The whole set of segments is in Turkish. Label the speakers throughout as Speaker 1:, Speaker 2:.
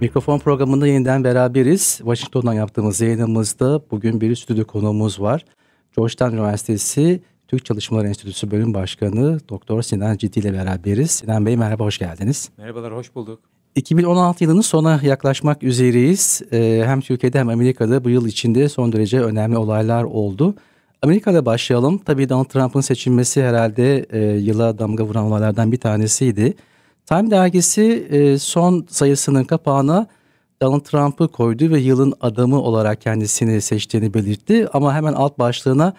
Speaker 1: Mikrofon programında yeniden beraberiz. Washington'dan yaptığımız yayınımızda bugün bir stüdyo konuğumuz var. Georgetown Üniversitesi Türk Çalışmalar Enstitüsü Bölüm Başkanı Doktor Sinan Ciddi ile beraberiz. Sinan Bey merhaba, hoş geldiniz.
Speaker 2: Merhabalar, hoş bulduk.
Speaker 1: 2016 yılının sona yaklaşmak üzereyiz. Ee, hem Türkiye'de hem Amerika'da bu yıl içinde son derece önemli olaylar oldu. Amerika'da başlayalım. Tabii Donald Trump'ın seçilmesi herhalde e, yıla damga vuran olaylardan bir tanesiydi. Time dergisi e, son sayısının kapağına Donald Trump'ı koydu ve yılın adamı olarak kendisini seçtiğini belirtti. Ama hemen alt başlığına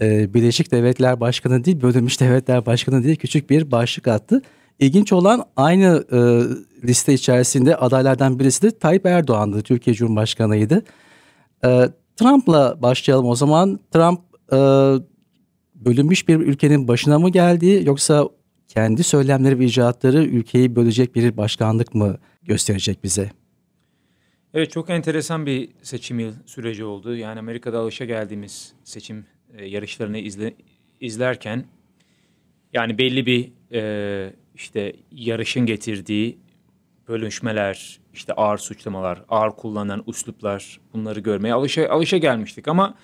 Speaker 1: e, Birleşik Devletler Başkanı değil, Bölünmüş Devletler Başkanı diye küçük bir başlık attı. İlginç olan aynı e, liste içerisinde adaylardan birisi de Tayyip Erdoğan'dı. Türkiye Cumhurbaşkanı'ydı. Trump'la başlayalım o zaman. Trump bölünmüş bir ülkenin başına mı geldi yoksa kendi söylemleri ve icraatları ülkeyi bölecek bir başkanlık mı gösterecek bize?
Speaker 2: Evet çok enteresan bir seçim yıl süreci oldu. Yani Amerika'da alışa geldiğimiz seçim e, yarışlarını izle, izlerken yani belli bir e, işte yarışın getirdiği bölünüşmeler, işte ağır suçlamalar, ağır kullanılan usluplar bunları görmeye alışa, alışa gelmiştik ama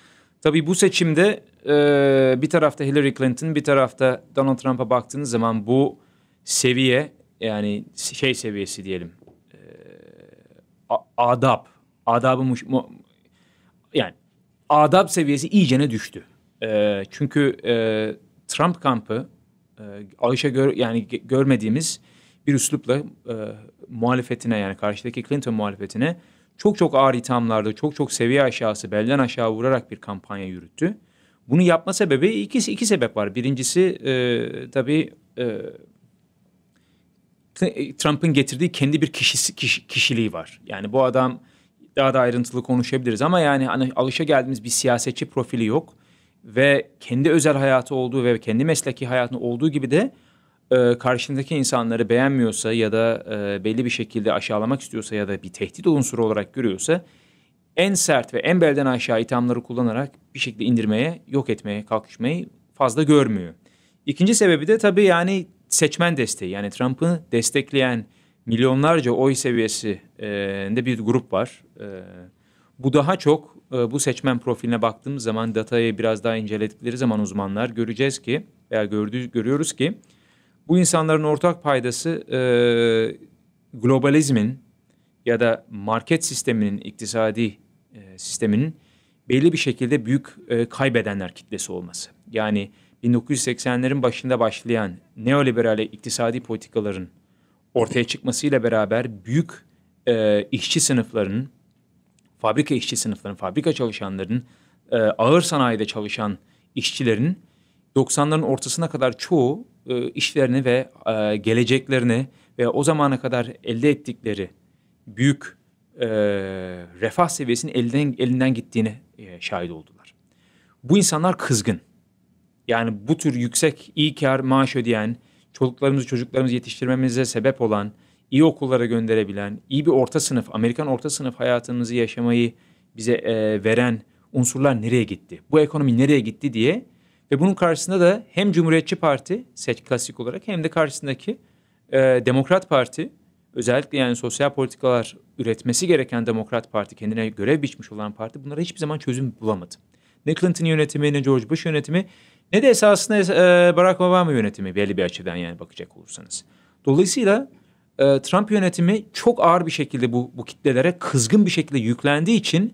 Speaker 2: Tabii bu seçimde e, bir tarafta Hillary Clinton bir tarafta Donald Trump'a baktığınız zaman bu seviye yani şey seviyesi diyelim e, adab adabı mu, yani adab seviyesi iyicene düştü. E, çünkü e, Trump kampı e, Ayşe gör, yani görmediğimiz bir üslupla e, muhalefetine yani karşıdaki Clinton muhalefetine çok çok ağır ithamlarda, çok çok seviye aşağısı, belden aşağı vurarak bir kampanya yürüttü. Bunu yapma sebebi iki, iki sebep var. Birincisi e, tabii e, e Trump'ın getirdiği kendi bir kişisi, kişi, kişiliği var. Yani bu adam daha da ayrıntılı konuşabiliriz ama yani hani alışa geldiğimiz bir siyasetçi profili yok ve kendi özel hayatı olduğu ve kendi mesleki hayatı olduğu gibi de e, karşındaki insanları beğenmiyorsa ya da e, belli bir şekilde aşağılamak istiyorsa ya da bir tehdit unsuru olarak görüyorsa en sert ve en belden aşağı ithamları kullanarak bir şekilde indirmeye, yok etmeye kalkışmayı fazla görmüyor. İkinci sebebi de tabii yani seçmen desteği. Yani Trump'ı destekleyen milyonlarca oy seviyesinde e, bir grup var. E, bu daha çok e, bu seçmen profiline baktığımız zaman datayı biraz daha inceledikleri zaman uzmanlar göreceğiz ki veya gördü, görüyoruz ki bu insanların ortak paydası e, globalizmin ya da market sisteminin, iktisadi e, sisteminin belli bir şekilde büyük e, kaybedenler kitlesi olması. Yani 1980'lerin başında başlayan neoliberal iktisadi politikaların ortaya çıkmasıyla beraber büyük e, işçi sınıflarının, fabrika işçi sınıflarının, fabrika çalışanların, e, ağır sanayide çalışan işçilerin 90'ların ortasına kadar çoğu e, işlerini ve e, geleceklerini ve o zamana kadar elde ettikleri büyük e, refah seviyesinin elden elinden gittiğini e, şahit oldular. Bu insanlar kızgın. Yani bu tür yüksek iyi kar maaş ödeyen, çocuklarımızı çocuklarımızı yetiştirmemize sebep olan, iyi okullara gönderebilen, iyi bir orta sınıf, Amerikan orta sınıf hayatımızı yaşamayı bize veren unsurlar nereye gitti? Bu ekonomi nereye gitti diye ve bunun karşısında da hem Cumhuriyetçi Parti seç klasik olarak hem de karşısındaki e, Demokrat Parti özellikle yani sosyal politikalar üretmesi gereken Demokrat Parti kendine görev biçmiş olan parti bunlara hiçbir zaman çözüm bulamadı. Ne Clinton yönetimi ne George Bush yönetimi ne de esasında e, Barack Obama yönetimi belli bir açıdan yani bakacak olursanız. Dolayısıyla e, Trump yönetimi çok ağır bir şekilde bu, bu kitlelere kızgın bir şekilde yüklendiği için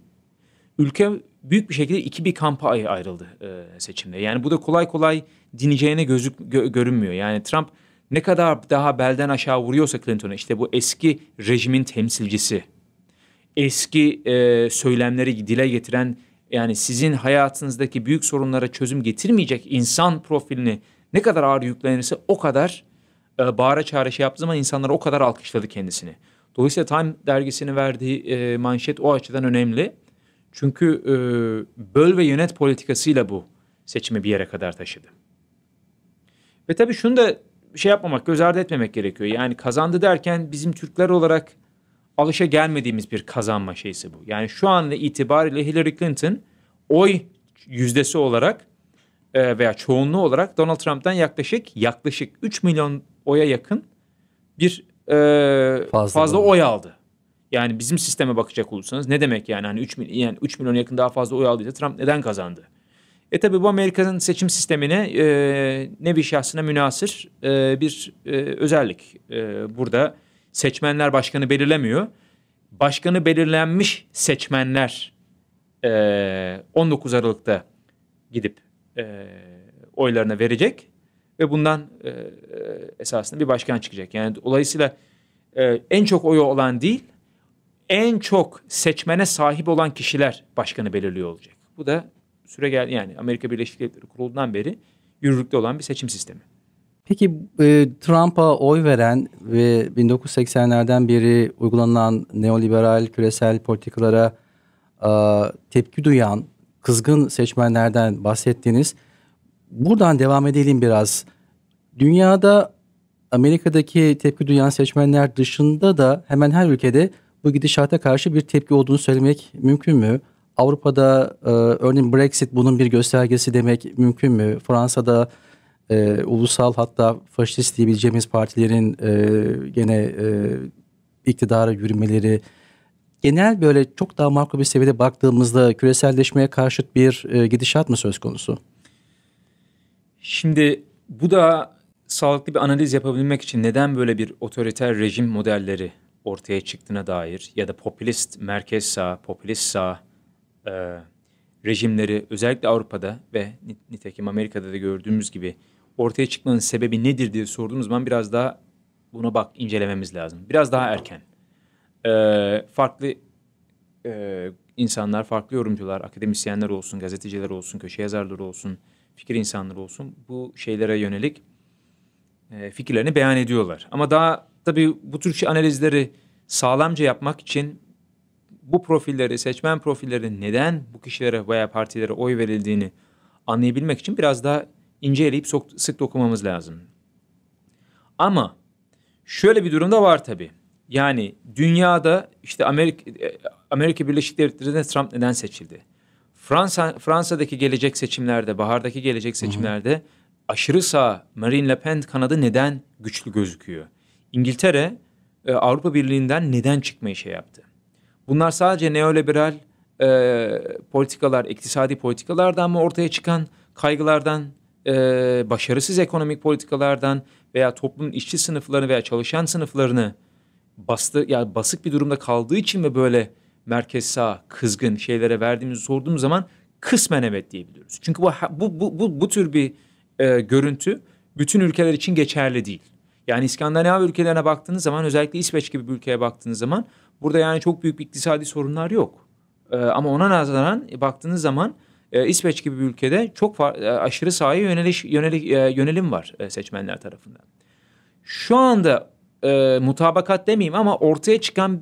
Speaker 2: ülke büyük bir şekilde iki bir kampa ayrıldı e, seçimde. Yani bu da kolay kolay dineceğine gözük gö, görünmüyor. Yani Trump ne kadar daha belden aşağı vuruyorsa Clinton'a işte bu eski rejimin temsilcisi, eski e, söylemleri dile getiren yani sizin hayatınızdaki büyük sorunlara çözüm getirmeyecek insan profilini ne kadar ağır yüklenirse o kadar e, bağıra çağrı şey yaptığı zaman insanlar o kadar alkışladı kendisini. Dolayısıyla Time dergisinin verdiği e, manşet o açıdan önemli. Çünkü e, böl ve yönet politikasıyla bu seçimi bir yere kadar taşıdı. Ve tabii şunu da şey yapmamak, göz ardı etmemek gerekiyor. Yani kazandı derken bizim Türkler olarak alışa gelmediğimiz bir kazanma şeysi bu. Yani şu anla itibariyle Hillary Clinton oy yüzdesi olarak e, veya çoğunluğu olarak Donald Trump'tan yaklaşık yaklaşık 3 milyon oya yakın bir e, fazla, fazla oy aldı. Yani bizim sisteme bakacak olursanız ne demek yani hani 3 milyon yani 3 milyon yakın daha fazla oy aldıysa Trump neden kazandı? E tabii bu Amerika'nın seçim sistemine e, bir şahsına münasır e, bir e, özellik. E, burada seçmenler başkanı belirlemiyor. Başkanı belirlenmiş seçmenler e, 19 Aralık'ta gidip e, oylarına verecek ve bundan e, e, esasında bir başkan çıkacak. Yani dolayısıyla e, en çok oyu olan değil en çok seçmene sahip olan kişiler başkanı belirliyor olacak. Bu da süre geldi yani Amerika Birleşik Devletleri kurulundan beri yürürlükte olan bir seçim sistemi.
Speaker 1: Peki e, Trump'a oy veren ve 1980'lerden beri uygulanan neoliberal küresel politikalara e, tepki duyan kızgın seçmenlerden bahsettiniz. Buradan devam edelim biraz. Dünyada Amerika'daki tepki duyan seçmenler dışında da hemen her ülkede bu gidişata karşı bir tepki olduğunu söylemek mümkün mü? Avrupa'da e, örneğin Brexit bunun bir göstergesi demek mümkün mü? Fransa'da e, ulusal hatta faşist diyebileceğimiz partilerin e, gene e, iktidara yürümeleri genel böyle çok daha makro bir seviyede baktığımızda küreselleşmeye karşıt bir e, gidişat mı söz konusu?
Speaker 2: Şimdi bu da sağlıklı bir analiz yapabilmek için neden böyle bir otoriter rejim modelleri ortaya çıktığına dair ya da popülist merkez sağ, popülist sağ e, rejimleri özellikle Avrupa'da ve nitekim Amerika'da da gördüğümüz gibi ortaya çıkmanın sebebi nedir diye sorduğumuz zaman biraz daha buna bak incelememiz lazım. Biraz daha erken. E, farklı e, insanlar, farklı yorumcular, akademisyenler olsun, gazeteciler olsun, köşe yazarları olsun, fikir insanları olsun bu şeylere yönelik e, fikirlerini beyan ediyorlar. Ama daha Tabii bu tür şey analizleri sağlamca yapmak için bu profilleri, seçmen profilleri neden bu kişilere veya partilere oy verildiğini anlayabilmek için biraz daha inceleyip eleyip sok- sık dokumamız lazım. Ama şöyle bir durumda var tabii. Yani dünyada işte Amerika, e, Amerika Birleşik Devletleri'nde Trump neden seçildi? Fransa Fransa'daki gelecek seçimlerde, bahardaki gelecek seçimlerde aşırı sağ Marine Le Pen kanadı neden güçlü gözüküyor? İngiltere e, Avrupa Birliği'nden neden çıkmayı şey yaptı? Bunlar sadece neoliberal e, politikalar, iktisadi politikalardan mı ortaya çıkan kaygılardan, e, başarısız ekonomik politikalardan veya toplumun işçi sınıflarını veya çalışan sınıflarını bastı, yani basık bir durumda kaldığı için mi böyle merkez sağ kızgın şeylere verdiğimizi sorduğumuz zaman kısmen evet diyebiliyoruz. Çünkü bu bu bu bu, bu tür bir e, görüntü bütün ülkeler için geçerli değil. Yani İskandinav ülkelerine baktığınız zaman özellikle İsveç gibi bir ülkeye baktığınız zaman burada yani çok büyük bir iktisadi sorunlar yok. Ee, ama ona nazaran baktığınız zaman e, İsveç gibi bir ülkede çok e, aşırı sahaya yöneliş, yönelik, e, yönelim var e, seçmenler tarafından. Şu anda e, mutabakat demeyeyim ama ortaya çıkan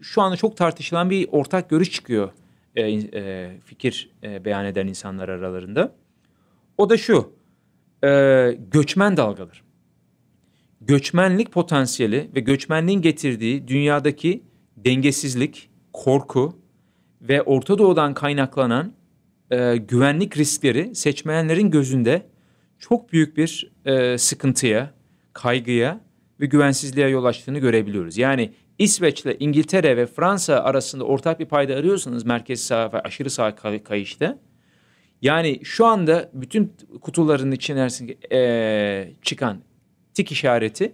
Speaker 2: şu anda çok tartışılan bir ortak görüş çıkıyor e, e, fikir e, beyan eden insanlar aralarında. O da şu e, göçmen dalgaları göçmenlik potansiyeli ve göçmenliğin getirdiği dünyadaki dengesizlik, korku ve Orta Doğu'dan kaynaklanan e, güvenlik riskleri seçmeyenlerin gözünde çok büyük bir e, sıkıntıya, kaygıya ve güvensizliğe yol açtığını görebiliyoruz. Yani İsveç'le İngiltere ve Fransa arasında ortak bir payda arıyorsanız merkez sağ ve aşırı sağ kay- kayışta yani şu anda bütün kutuların içerisinde e, çıkan tik işareti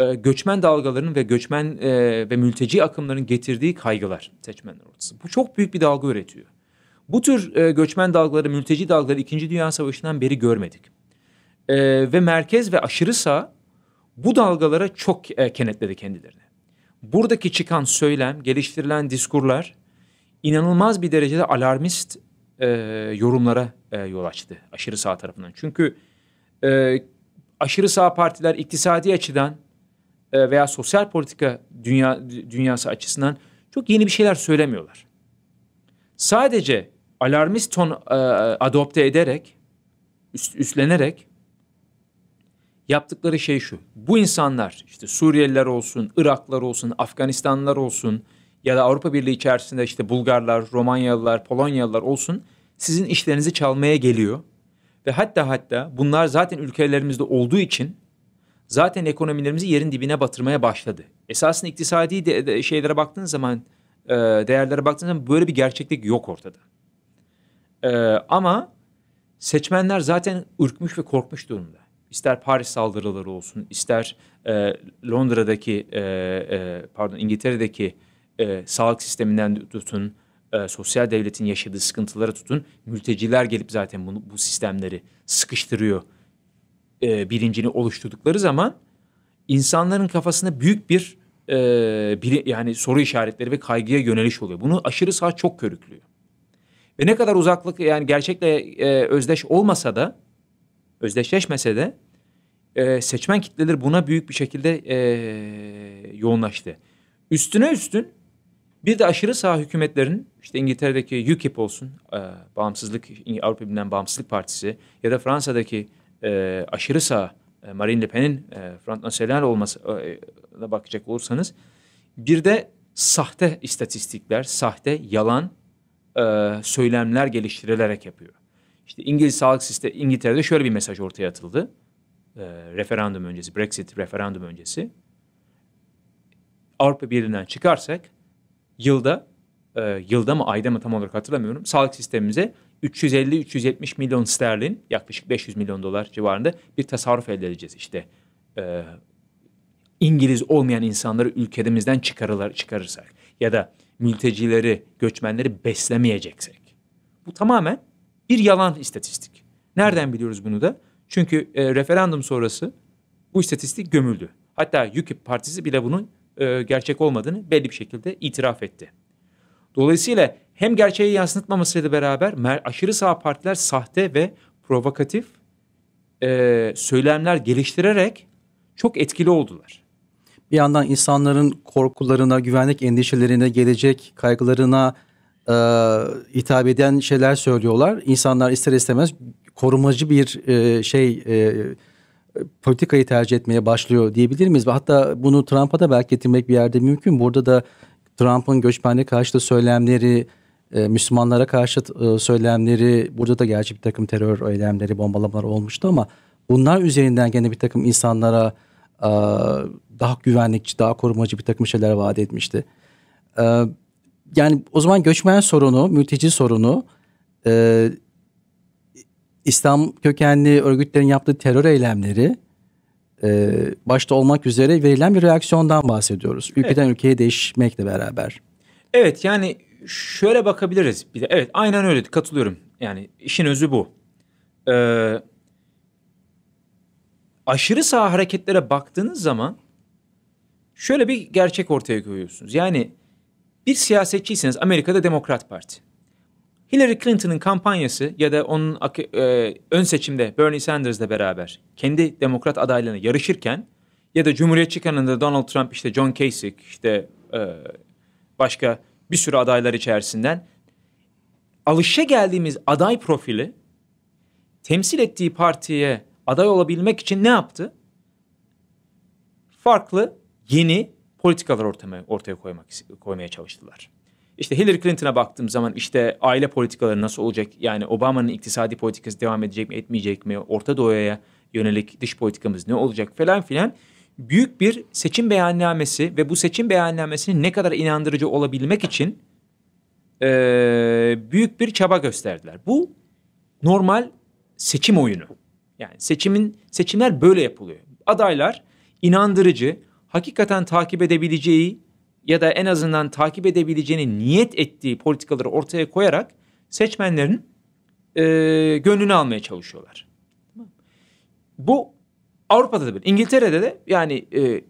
Speaker 2: e, göçmen dalgalarının ve göçmen e, ve mülteci akımların getirdiği kaygılar seçmenler ortası Bu çok büyük bir dalga üretiyor. Bu tür e, göçmen dalgaları, mülteci dalgaları 2. Dünya Savaşı'ndan beri görmedik. Ve merkez ve aşırı sağ bu dalgalara çok kenetledi kendilerini. Buradaki çıkan söylem, geliştirilen diskurlar inanılmaz bir derecede alarmist yorumlara yol açtı aşırı sağ tarafından. Çünkü aşırı sağ partiler iktisadi açıdan e, veya sosyal politika dünya dünyası açısından çok yeni bir şeyler söylemiyorlar. Sadece alarmist ton e, adopte ederek, üst, üstlenerek yaptıkları şey şu. Bu insanlar işte Suriyeliler olsun, Iraklılar olsun, Afganistanlılar olsun ya da Avrupa Birliği içerisinde işte Bulgarlar, Romanyalılar, Polonyalılar olsun sizin işlerinizi çalmaya geliyor ve hatta hatta bunlar zaten ülkelerimizde olduğu için zaten ekonomilerimizi yerin dibine batırmaya başladı. Esasında iktisadi de, de, şeylere baktığın zaman, e, değerlere baktığın zaman böyle bir gerçeklik yok ortada. E, ama seçmenler zaten ürkmüş ve korkmuş durumda. İster Paris saldırıları olsun, ister e, Londra'daki, e, e, pardon İngiltere'deki e, sağlık sisteminden tutun, e, sosyal devletin yaşadığı sıkıntılara tutun. Mülteciler gelip zaten bunu, bu sistemleri sıkıştırıyor e, bilincini oluşturdukları zaman insanların kafasında büyük bir e, bili, yani soru işaretleri ve kaygıya yöneliş oluyor. Bunu aşırı sağ çok körüklüyor. Ve ne kadar uzaklık yani gerçekle e, özdeş olmasa da özdeşleşmese de e, seçmen kitleleri buna büyük bir şekilde e, yoğunlaştı. Üstüne üstün bir de aşırı sağ hükümetlerin işte İngiltere'deki UKIP olsun, e, bağımsızlık Avrupa Birliği'nden Bağımsızlık Partisi ya da Fransa'daki e, aşırı sağ e, Marine Le Pen'in e, Front National olmasına e, e, bakacak olursanız bir de sahte istatistikler, sahte yalan e, söylemler geliştirilerek yapıyor. İşte İngiliz sağlık sistemi İngiltere'de şöyle bir mesaj ortaya atıldı. E, referandum öncesi, Brexit referandum öncesi. Avrupa Birliği'nden çıkarsak yılda e, yılda mı ayda mı tam olarak hatırlamıyorum. Sağlık sistemimize 350-370 milyon sterlin yaklaşık 500 milyon dolar civarında bir tasarruf elde edeceğiz işte. E, İngiliz olmayan insanları ülkemizden çıkarırlar, çıkarırsak ya da mültecileri, göçmenleri beslemeyeceksek. Bu tamamen bir yalan istatistik. Nereden biliyoruz bunu da? Çünkü e, referandum sonrası bu istatistik gömüldü. Hatta UKIP partisi bile bunun e, gerçek olmadığını belli bir şekilde itiraf etti. Dolayısıyla hem gerçeği yansıtmamasıyla beraber aşırı sağ partiler sahte ve
Speaker 1: provokatif e,
Speaker 2: söylemler geliştirerek çok etkili oldular.
Speaker 1: Bir yandan insanların korkularına, güvenlik endişelerine, gelecek kaygılarına e, hitap eden şeyler söylüyorlar. İnsanlar ister istemez korumacı bir e, şey e, politikayı tercih etmeye başlıyor diyebilir miyiz? hatta bunu Trump'a da belki getirmek bir yerde mümkün. Burada da Trump'ın göçmenle karşı söylemleri, e, Müslümanlara karşı e, söylemleri, burada da gerçi bir takım terör eylemleri, bombalamalar olmuştu ama bunlar üzerinden gene bir takım insanlara e, daha güvenlikçi, daha korumacı bir takım şeyler vaat etmişti. yani o zaman göçmen sorunu, mülteci sorunu İslam kökenli örgütlerin yaptığı terör eylemleri e, başta olmak üzere verilen bir reaksiyondan bahsediyoruz. Ülkeden evet. ülkeye değişmekle beraber.
Speaker 2: Evet yani şöyle bakabiliriz bir de. Evet aynen öyle katılıyorum. Yani işin özü bu. Ee, aşırı sağ hareketlere baktığınız zaman şöyle bir gerçek ortaya koyuyorsunuz. Yani bir siyasetçiyseniz Amerika'da Demokrat Parti. Hillary Clinton'ın kampanyası ya da onun e, ön seçimde Bernie Sanders'la beraber kendi demokrat adaylığına yarışırken ya da Cumhuriyetçi kanında Donald Trump işte John Kasich işte e, başka bir sürü adaylar içerisinden alışa geldiğimiz aday profili temsil ettiği partiye aday olabilmek için ne yaptı? Farklı, yeni politikalar ortama, ortaya koymak koymaya çalıştılar. İşte Hillary Clinton'a baktığım zaman işte aile politikaları nasıl olacak? Yani Obama'nın iktisadi politikası devam edecek mi etmeyecek mi? Orta Doğu'ya yönelik dış politikamız ne olacak falan filan. Büyük bir seçim beyannamesi ve bu seçim beyannamesini ne kadar inandırıcı olabilmek için e, büyük bir çaba gösterdiler. Bu normal seçim oyunu. Yani seçimin seçimler böyle yapılıyor. Adaylar inandırıcı, hakikaten takip edebileceği ya da en azından takip edebileceğini niyet ettiği politikaları ortaya koyarak seçmenlerin e, gönlünü almaya çalışıyorlar. Bu Avrupa'da da böyle. İngiltere'de de yani e,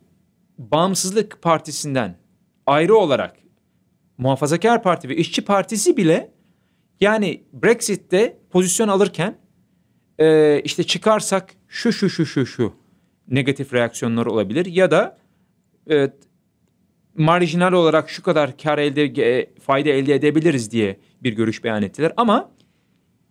Speaker 2: Bağımsızlık Partisi'nden ayrı olarak Muhafazakar Parti ve İşçi Partisi bile yani Brexit'te pozisyon alırken e, işte çıkarsak şu şu şu şu şu negatif reaksiyonlar olabilir ya da e, marjinal olarak şu kadar kar elde e, fayda elde edebiliriz diye bir görüş beyan ettiler. Ama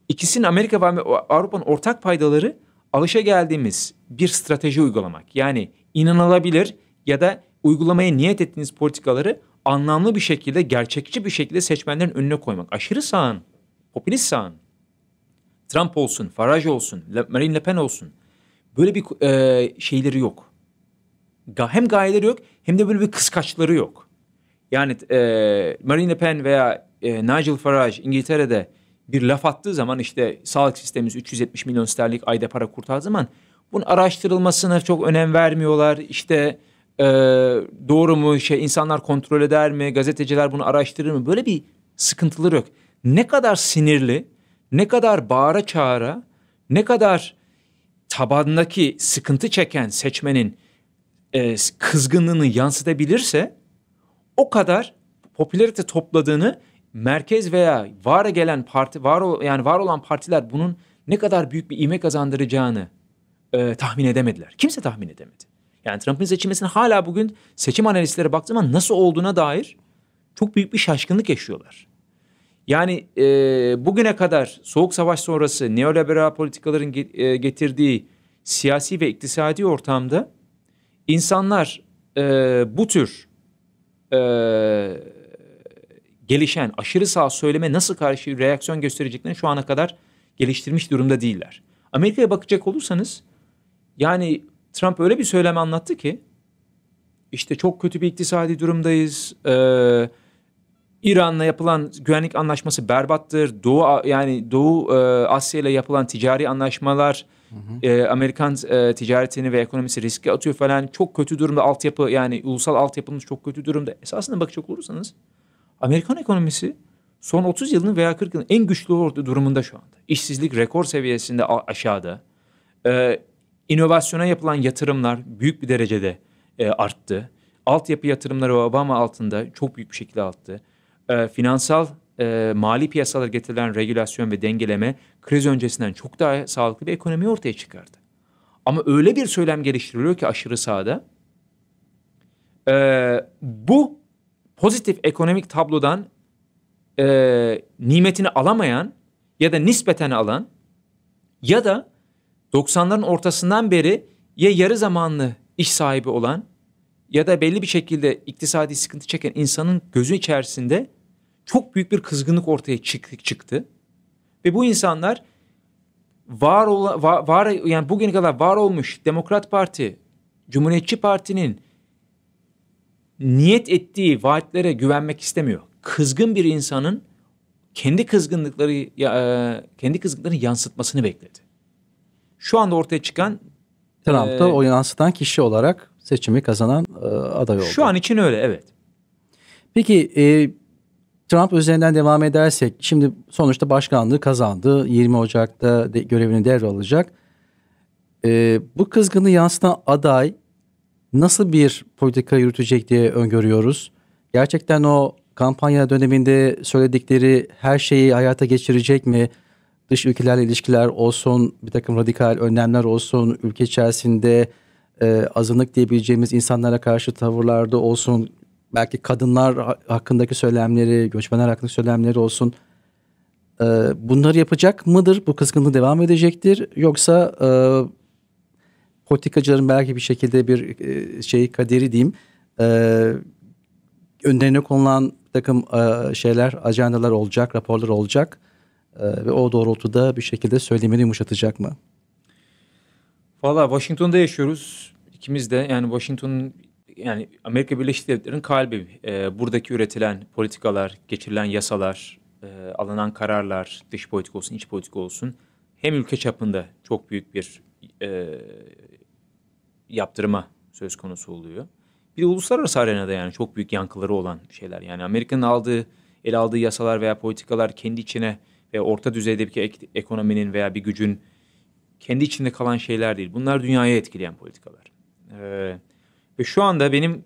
Speaker 2: ikisinin Amerika ve Avrupa'nın ortak paydaları alışa geldiğimiz bir strateji uygulamak. Yani inanılabilir ya da uygulamaya niyet ettiğiniz politikaları anlamlı bir şekilde, gerçekçi bir şekilde seçmenlerin önüne koymak. Aşırı sağın, popülist sağın, Trump olsun, Farage olsun, Marine Le Pen olsun böyle bir e, şeyleri yok hem gayeleri yok hem de böyle bir kıskaçları yok. Yani e, Marine Le Pen veya e, Nigel Farage İngiltere'de bir laf attığı zaman işte sağlık sistemimiz 370 milyon sterlik ayda para kurtardığı zaman bunun araştırılmasına çok önem vermiyorlar. İşte e, doğru mu şey insanlar kontrol eder mi gazeteciler bunu araştırır mı böyle bir sıkıntıları yok. Ne kadar sinirli ne kadar bağıra çağıra ne kadar tabandaki sıkıntı çeken seçmenin e, kızgınlığını yansıtabilirse o kadar popülarite topladığını merkez veya vara gelen parti var o yani var olan partiler bunun ne kadar büyük bir ime kazandıracağını e, tahmin edemediler. Kimse tahmin edemedi. Yani Trump'ın seçilmesinin hala bugün seçim analistleri baktığı zaman nasıl olduğuna dair çok büyük bir şaşkınlık yaşıyorlar. Yani e, bugüne kadar Soğuk Savaş sonrası neoliberal politikaların e, getirdiği siyasi ve iktisadi ortamda İnsanlar e, bu tür e, gelişen aşırı sağ söyleme nasıl karşı reaksiyon göstereceklerini şu ana kadar geliştirmiş durumda değiller. Amerika'ya bakacak olursanız yani Trump öyle bir söyleme anlattı ki işte çok kötü bir iktisadi durumdayız. Ee, İran'la yapılan güvenlik anlaşması berbattır. Doğu yani Doğu e, Asya ile yapılan ticari anlaşmalar hı. E, ee, Amerikan e, ticaretini ve ekonomisi riske atıyor falan. Çok kötü durumda altyapı yani ulusal altyapımız çok kötü durumda. Esasında bakacak olursanız Amerikan ekonomisi son 30 yılın veya 40 yılın en güçlü durumunda şu anda. İşsizlik rekor seviyesinde aşağıda. E, inovasyona yapılan yatırımlar büyük bir derecede e, arttı. Altyapı yatırımları Obama altında çok büyük bir şekilde arttı. E, finansal e, mali piyasalara getirilen regülasyon ve dengeleme kriz öncesinden çok daha sağlıklı bir ekonomi ortaya çıkardı. Ama öyle bir söylem geliştiriliyor ki aşırı sağda e, bu pozitif ekonomik tablodan e, nimetini alamayan ya da nispeten alan ya da 90'ların ortasından beri ya yarı zamanlı iş sahibi olan ya da belli bir şekilde iktisadi sıkıntı çeken insanın gözü içerisinde çok büyük bir kızgınlık ortaya çıktı. Ve bu insanlar var, ola, var, var yani bugüne kadar var olmuş Demokrat Parti, Cumhuriyetçi Parti'nin niyet ettiği vaatlere güvenmek istemiyor. Kızgın bir insanın kendi kızgınlıkları e, kendi kızgınlıklarını yansıtmasını bekledi. Şu anda ortaya çıkan
Speaker 1: Trump da e, o yansıtan kişi olarak seçimi kazanan e, aday oldu. Şu an
Speaker 2: için öyle evet.
Speaker 1: Peki e, Trump üzerinden devam edersek şimdi sonuçta başkanlığı kazandı. 20 Ocak'ta de, görevini devralacak. Ee, bu kızgını yansıtan aday nasıl bir politika yürütecek diye öngörüyoruz. Gerçekten o kampanya döneminde söyledikleri her şeyi hayata geçirecek mi? Dış ülkelerle ilişkiler olsun, bir takım radikal önlemler olsun, ülke içerisinde e, azınlık diyebileceğimiz insanlara karşı tavırlarda olsun, belki kadınlar hakkındaki söylemleri, göçmenler hakkındaki söylemleri olsun. E, bunları yapacak mıdır? Bu kızgınlığı devam edecektir? Yoksa e, politikacıların belki bir şekilde bir e, şey kaderi diyeyim e, önlerine konulan takım e, şeyler, ajandalar olacak, raporlar olacak e, ve o doğrultuda bir şekilde söylemini yumuşatacak mı?
Speaker 2: Valla Washington'da yaşıyoruz. ikimiz de yani Washington yani Amerika Birleşik Devletleri'nin kalbi e, buradaki üretilen politikalar, geçirilen yasalar, e, alınan kararlar, dış politik olsun, iç politik olsun hem ülke çapında çok büyük bir e, yaptırıma söz konusu oluyor. Bir de uluslararası arenada yani çok büyük yankıları olan şeyler. Yani Amerika'nın aldığı, el aldığı yasalar veya politikalar kendi içine ve orta düzeyde bir ekonominin veya bir gücün kendi içinde kalan şeyler değil. Bunlar dünyaya etkileyen politikalar. Evet ve şu anda benim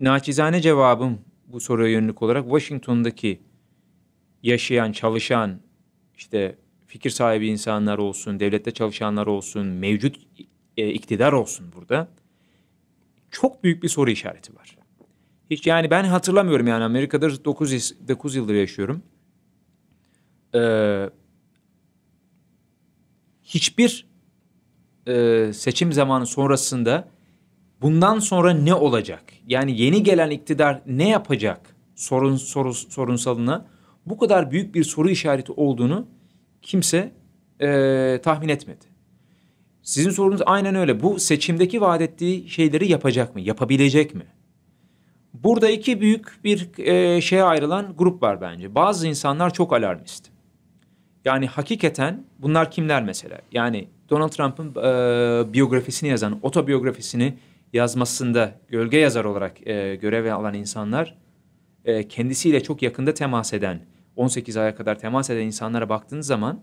Speaker 2: naçizane cevabım bu soruya yönelik olarak Washington'daki yaşayan, çalışan işte fikir sahibi insanlar olsun, devlette çalışanlar olsun, mevcut e, iktidar olsun burada. Çok büyük bir soru işareti var. Hiç yani ben hatırlamıyorum yani Amerika'da 9, 9 yıldır yaşıyorum. Ee, hiçbir e, seçim zamanı sonrasında bundan sonra ne olacak? Yani yeni gelen iktidar ne yapacak? Sorun soru, sorunsalına bu kadar büyük bir soru işareti olduğunu kimse e, tahmin etmedi. Sizin sorunuz aynen öyle. Bu seçimdeki vaat ettiği şeyleri yapacak mı? Yapabilecek mi? Burada iki büyük bir e, şeye ayrılan grup var bence. Bazı insanlar çok alarmist. Yani hakikaten bunlar kimler mesela? Yani Donald Trump'ın e, biyografisini yazan, otobiyografisini yazmasında gölge yazar olarak e, görev alan insanlar e, kendisiyle çok yakında temas eden 18 aya kadar temas eden insanlara baktığınız zaman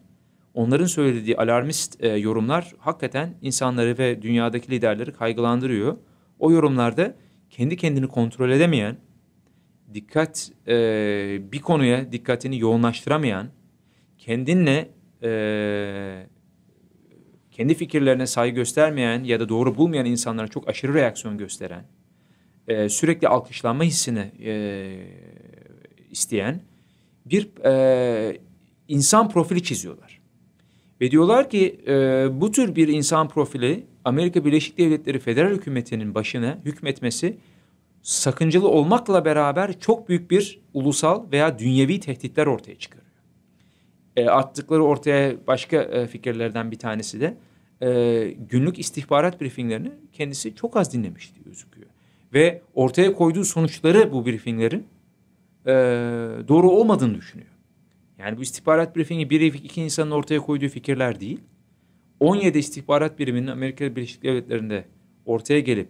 Speaker 2: onların söylediği alarmist e, yorumlar hakikaten insanları ve dünyadaki liderleri kaygılandırıyor. O yorumlarda kendi kendini kontrol edemeyen, dikkat e, bir konuya dikkatini yoğunlaştıramayan, kendinle e, kendi fikirlerine saygı göstermeyen ya da doğru bulmayan insanlara çok aşırı reaksiyon gösteren, e, sürekli alkışlanma hissini e, isteyen bir e, insan profili çiziyorlar. Ve diyorlar ki e, bu tür bir insan profili Amerika Birleşik Devletleri federal hükümetinin başına hükmetmesi sakıncalı olmakla beraber çok büyük bir ulusal veya dünyevi tehditler ortaya çıkarıyor. E, attıkları ortaya başka e, fikirlerden bir tanesi de e, günlük istihbarat briefinglerini kendisi çok az dinlemiş diye gözüküyor. Ve ortaya koyduğu sonuçları bu briefinglerin e, doğru olmadığını düşünüyor. Yani bu istihbarat briefingi bir iki insanın ortaya koyduğu fikirler değil. 17 istihbarat biriminin Amerika Birleşik Devletleri'nde ortaya gelip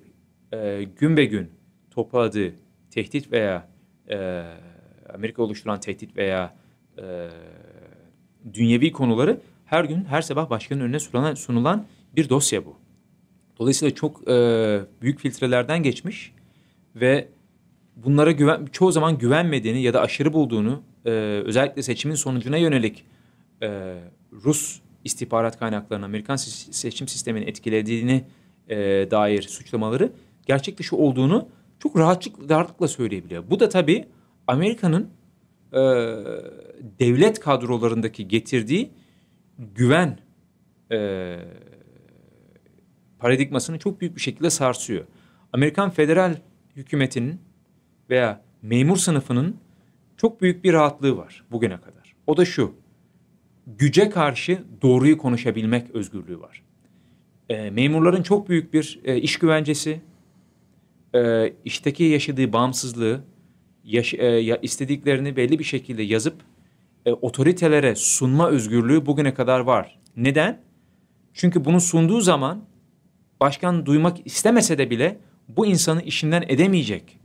Speaker 2: e, gün be gün topladığı tehdit veya e, Amerika oluşturan tehdit veya e, dünyevi konuları her gün her sabah başkanın önüne sunulan, sunulan bir dosya bu. Dolayısıyla çok e, büyük filtrelerden geçmiş ve bunlara güven, çoğu zaman güvenmediğini ya da aşırı bulduğunu e, özellikle seçimin sonucuna yönelik e, Rus istihbarat kaynaklarının Amerikan seçim sistemini etkilediğini e, dair suçlamaları gerçek dışı olduğunu çok rahatlıkla, rahatlıkla söyleyebiliyor. Bu da tabii Amerika'nın e, devlet kadrolarındaki getirdiği güven e, paradigmasını çok büyük bir şekilde sarsıyor. Amerikan federal hükümetinin veya memur sınıfının çok büyük bir rahatlığı var bugüne kadar. O da şu. Güce karşı doğruyu konuşabilmek özgürlüğü var. E, memurların çok büyük bir e, iş güvencesi, e, işteki yaşadığı bağımsızlığı, yaş, e, ya, istediklerini belli bir şekilde yazıp e, otoritelere sunma özgürlüğü bugüne kadar var. Neden? Çünkü bunu sunduğu zaman başkan duymak istemese de bile bu insanı işinden edemeyecek.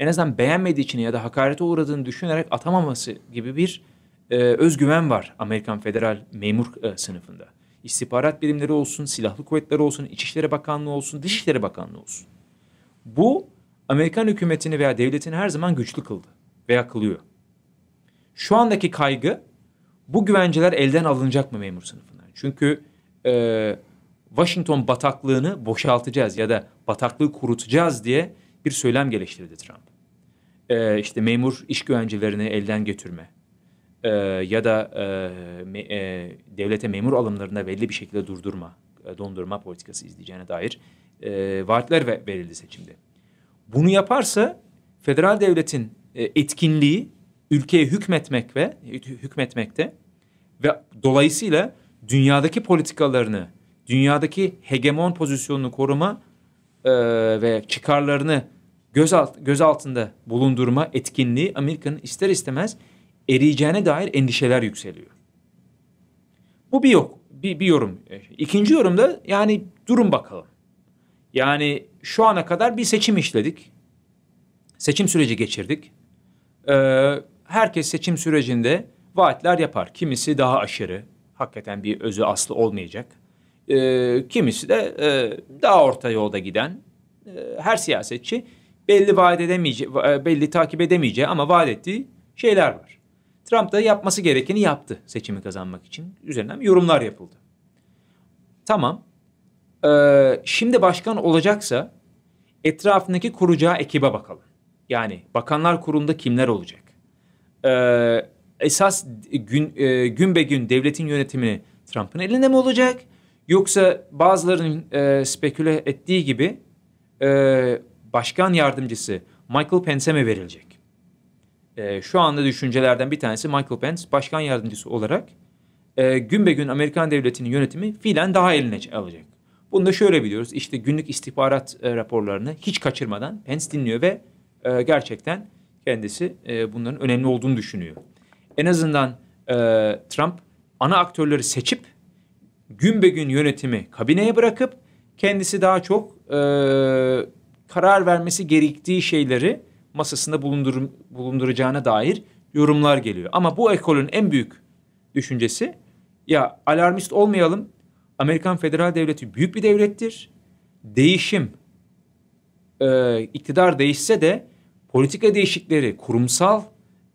Speaker 2: En azından beğenmediği için ya da hakarete uğradığını düşünerek atamaması gibi bir e, özgüven var Amerikan federal memur e, sınıfında. İstihbarat birimleri olsun, silahlı kuvvetleri olsun, İçişleri Bakanlığı olsun, Dışişleri Bakanlığı olsun. Bu Amerikan hükümetini veya devletini her zaman güçlü kıldı veya kılıyor. Şu andaki kaygı bu güvenceler elden alınacak mı memur sınıfından? Çünkü e, Washington bataklığını boşaltacağız ya da bataklığı kurutacağız diye bir söylem geliştirdi Trump. E, işte memur iş güvencelerini elden getirme e, ya da e, me, e, devlete memur alımlarında belli bir şekilde durdurma, e, dondurma politikası izleyeceğine dair e, vaatler verildi seçimde. Bunu yaparsa federal devletin e, etkinliği ülkeye hükmetmek ve hükmetmekte ve dolayısıyla dünyadaki politikalarını, dünyadaki hegemon pozisyonunu koruma e, ve çıkarlarını göz, alt, göz altında bulundurma etkinliği Amerika'nın ister istemez eriyeceğine dair endişeler yükseliyor. Bu bir yok bir, bir yorum. İkinci da yani durum bakalım. Yani şu ana kadar bir seçim işledik. Seçim süreci geçirdik. Ee, herkes seçim sürecinde vaatler yapar. Kimisi daha aşırı, hakikaten bir özü aslı olmayacak. E, kimisi de e, daha orta yolda giden e, her siyasetçi belli vaat edemeyeceği, e, belli takip edemeyeceği ama vaat ettiği şeyler var. Trump da yapması gerekeni yaptı seçimi kazanmak için. Üzerinden yorumlar yapıldı. Tamam. Ee, şimdi başkan olacaksa etrafındaki kuracağı ekibe bakalım. Yani bakanlar kurulunda kimler olacak? e, esas gün e, gün be gün devletin yönetimini Trump'ın elinde mi olacak? Yoksa bazılarının e, speküle ettiği gibi e, başkan yardımcısı Michael Pence'e mi verilecek? E, şu anda düşüncelerden bir tanesi Michael Pence başkan yardımcısı olarak e, gün be gün Amerikan devletinin yönetimi filan daha eline alacak. Bunu da şöyle biliyoruz. İşte günlük istihbarat e, raporlarını hiç kaçırmadan Pence dinliyor ve e, gerçekten kendisi e, bunların önemli olduğunu düşünüyor. En azından e, Trump ana aktörleri seçip gün be gün yönetimi kabineye bırakıp kendisi daha çok e, karar vermesi gerektiği şeyleri masasında bulundur, bulunduracağına dair yorumlar geliyor. Ama bu ekolün en büyük düşüncesi ya alarmist olmayalım. Amerikan Federal Devleti büyük bir devlettir. Değişim e, iktidar değişse de politika değişikleri, kurumsal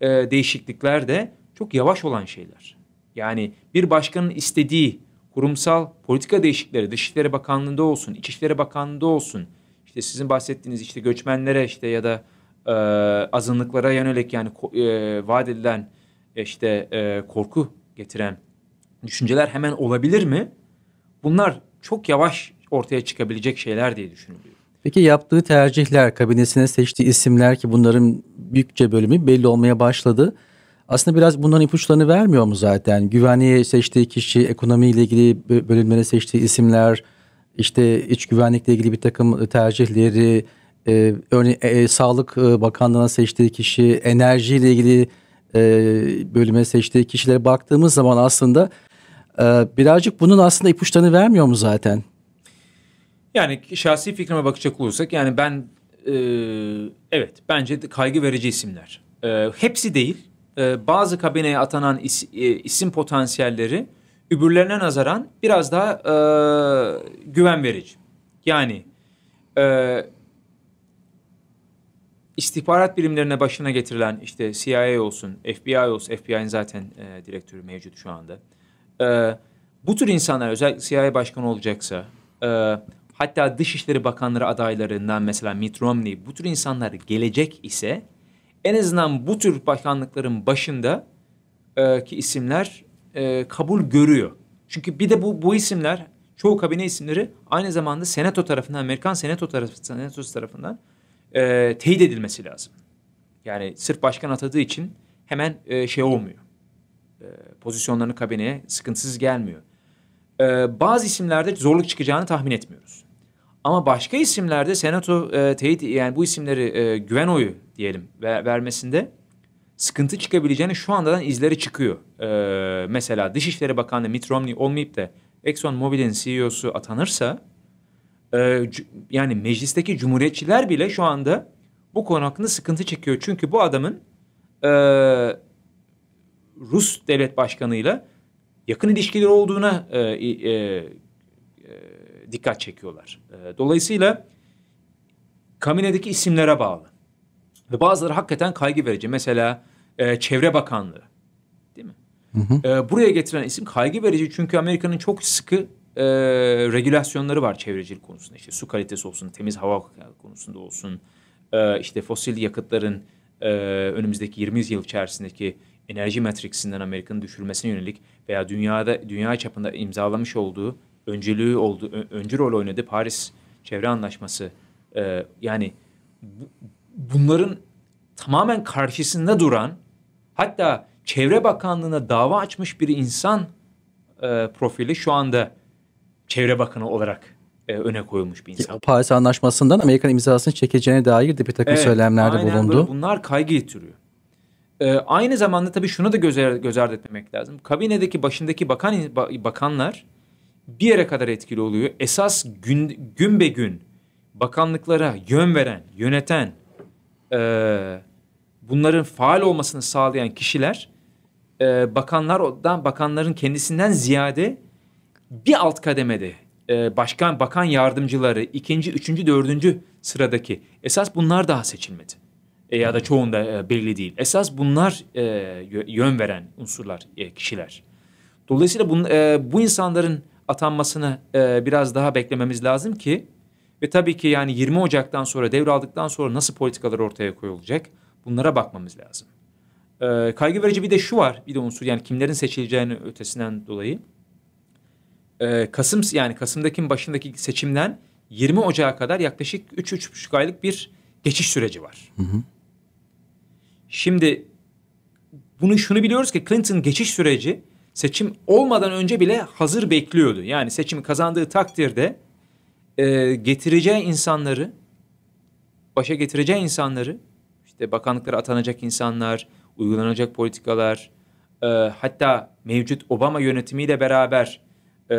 Speaker 2: e, değişiklikler de çok yavaş olan şeyler. Yani bir başkanın istediği kurumsal politika değişikleri Dışişleri Bakanlığı'nda olsun, İçişleri Bakanlığı'nda olsun, işte sizin bahsettiğiniz işte göçmenlere işte ya da e, azınlıklara yönelik yani e, vaat edilen işte e, korku getiren düşünceler hemen olabilir mi? Bunlar çok yavaş ortaya çıkabilecek şeyler diye düşünülüyor.
Speaker 1: Peki yaptığı tercihler, kabinesine seçtiği isimler ki bunların büyükçe bölümü belli olmaya başladı. Aslında biraz bunların ipuçlarını vermiyor mu zaten? Güvenliği seçtiği kişi, ekonomiyle ilgili bölümlere seçtiği isimler, işte iç güvenlikle ilgili bir takım e, tercihleri, e, örneğin e, e Sağlık e, Bakanlığı'na seçtiği kişi, enerjiyle ilgili e, bölüme seçtiği kişilere baktığımız zaman aslında e, birazcık bunun aslında ipuçlarını vermiyor mu zaten?
Speaker 2: Yani şahsi fikrime bakacak olursak yani ben e, evet bence kaygı verici isimler. E, hepsi değil. E, bazı kabineye atanan is, e, isim potansiyelleri öbürlerine nazaran biraz daha e, güven verici. Yani e, istihbarat birimlerine başına getirilen işte CIA olsun, FBI olsun, FBI'nin zaten e, direktörü mevcut şu anda. E, bu tür insanlar özellikle CIA başkanı olacaksa e, hatta Dışişleri Bakanları adaylarından mesela Mitt Romney bu tür insanlar gelecek ise en azından bu tür bakanlıkların başında e, ki isimler e, kabul görüyor. Çünkü bir de bu bu isimler çoğu kabine isimleri aynı zamanda Senato tarafından Amerikan Senato tarafı Senatosu tarafından e, teyit edilmesi lazım. Yani sırf başkan atadığı için hemen e, şey olmuyor. E, pozisyonlarını kabineye sıkıntısız gelmiyor. E, bazı isimlerde zorluk çıkacağını tahmin etmiyoruz. Ama başka isimlerde senato e, teyit yani bu isimleri e, güven oyu diyelim ve, vermesinde sıkıntı çıkabileceğini şu andan izleri çıkıyor. E, mesela Dışişleri Bakanı Mitt Romney olmayıp da Exxon Mobil'in CEO'su atanırsa e, yani meclisteki cumhuriyetçiler bile şu anda bu konu hakkında sıkıntı çekiyor. Çünkü bu adamın e, Rus devlet başkanıyla yakın ilişkileri olduğuna e, e, dikkat çekiyorlar. Ee, dolayısıyla kaminedeki isimlere bağlı. Ve bazıları hakikaten kaygı verici. Mesela e, Çevre Bakanlığı
Speaker 1: değil mi? Hı hı.
Speaker 2: Ee, buraya getiren isim kaygı verici çünkü Amerika'nın çok sıkı e, regülasyonları var çevrecilik konusunda. İşte su kalitesi olsun, temiz hava konusunda olsun, e, işte fosil yakıtların e, önümüzdeki 20 yıl içerisindeki enerji matrisinden Amerika'nın düşürülmesine yönelik veya dünyada dünya çapında imzalamış olduğu öncülüğü oldu, öncü rol oynadı. Paris Çevre Anlaşması e, yani bu, bunların tamamen karşısında duran hatta Çevre Bakanlığı'na dava açmış bir insan e, profili şu anda Çevre Bakanı olarak e, öne koyulmuş bir insan. Paris
Speaker 1: Anlaşması'ndan Amerikan imzasını çekeceğine dair de bir takım evet, söylemlerde aynen bulundu.
Speaker 2: bunlar kaygı getiriyor. E, aynı zamanda tabii şunu da göz, göz ardı etmemek lazım. Kabinedeki başındaki bakan bakanlar bir yere kadar etkili oluyor. Esas gün, gün be gün bakanlıklara yön veren, yöneten, e, bunların faal olmasını sağlayan kişiler e, bakanlardan, bakanların kendisinden ziyade bir alt kademede e, başkan, bakan yardımcıları ikinci, üçüncü, dördüncü sıradaki esas bunlar daha seçilmedi. E, ya da çoğunda e, belli değil. Esas bunlar e, yön veren unsurlar, e, kişiler. Dolayısıyla bun, e, bu insanların atanmasını e, biraz daha beklememiz lazım ki ve tabii ki yani 20 Ocak'tan sonra devraldıktan sonra nasıl politikalar ortaya koyulacak bunlara bakmamız lazım. E, kaygı verici bir de şu var bir de unsur yani kimlerin seçileceğini ötesinden dolayı. E, Kasım yani Kasım'daki başındaki seçimden 20 Ocak'a kadar yaklaşık 3-3,5 aylık bir geçiş süreci var. Hı hı. Şimdi bunu şunu biliyoruz ki Clinton geçiş süreci seçim olmadan önce bile hazır bekliyordu. Yani seçimi kazandığı takdirde e, getireceği insanları, başa getireceği insanları, işte bakanlıklara atanacak insanlar, uygulanacak politikalar, e, hatta mevcut Obama yönetimiyle beraber e,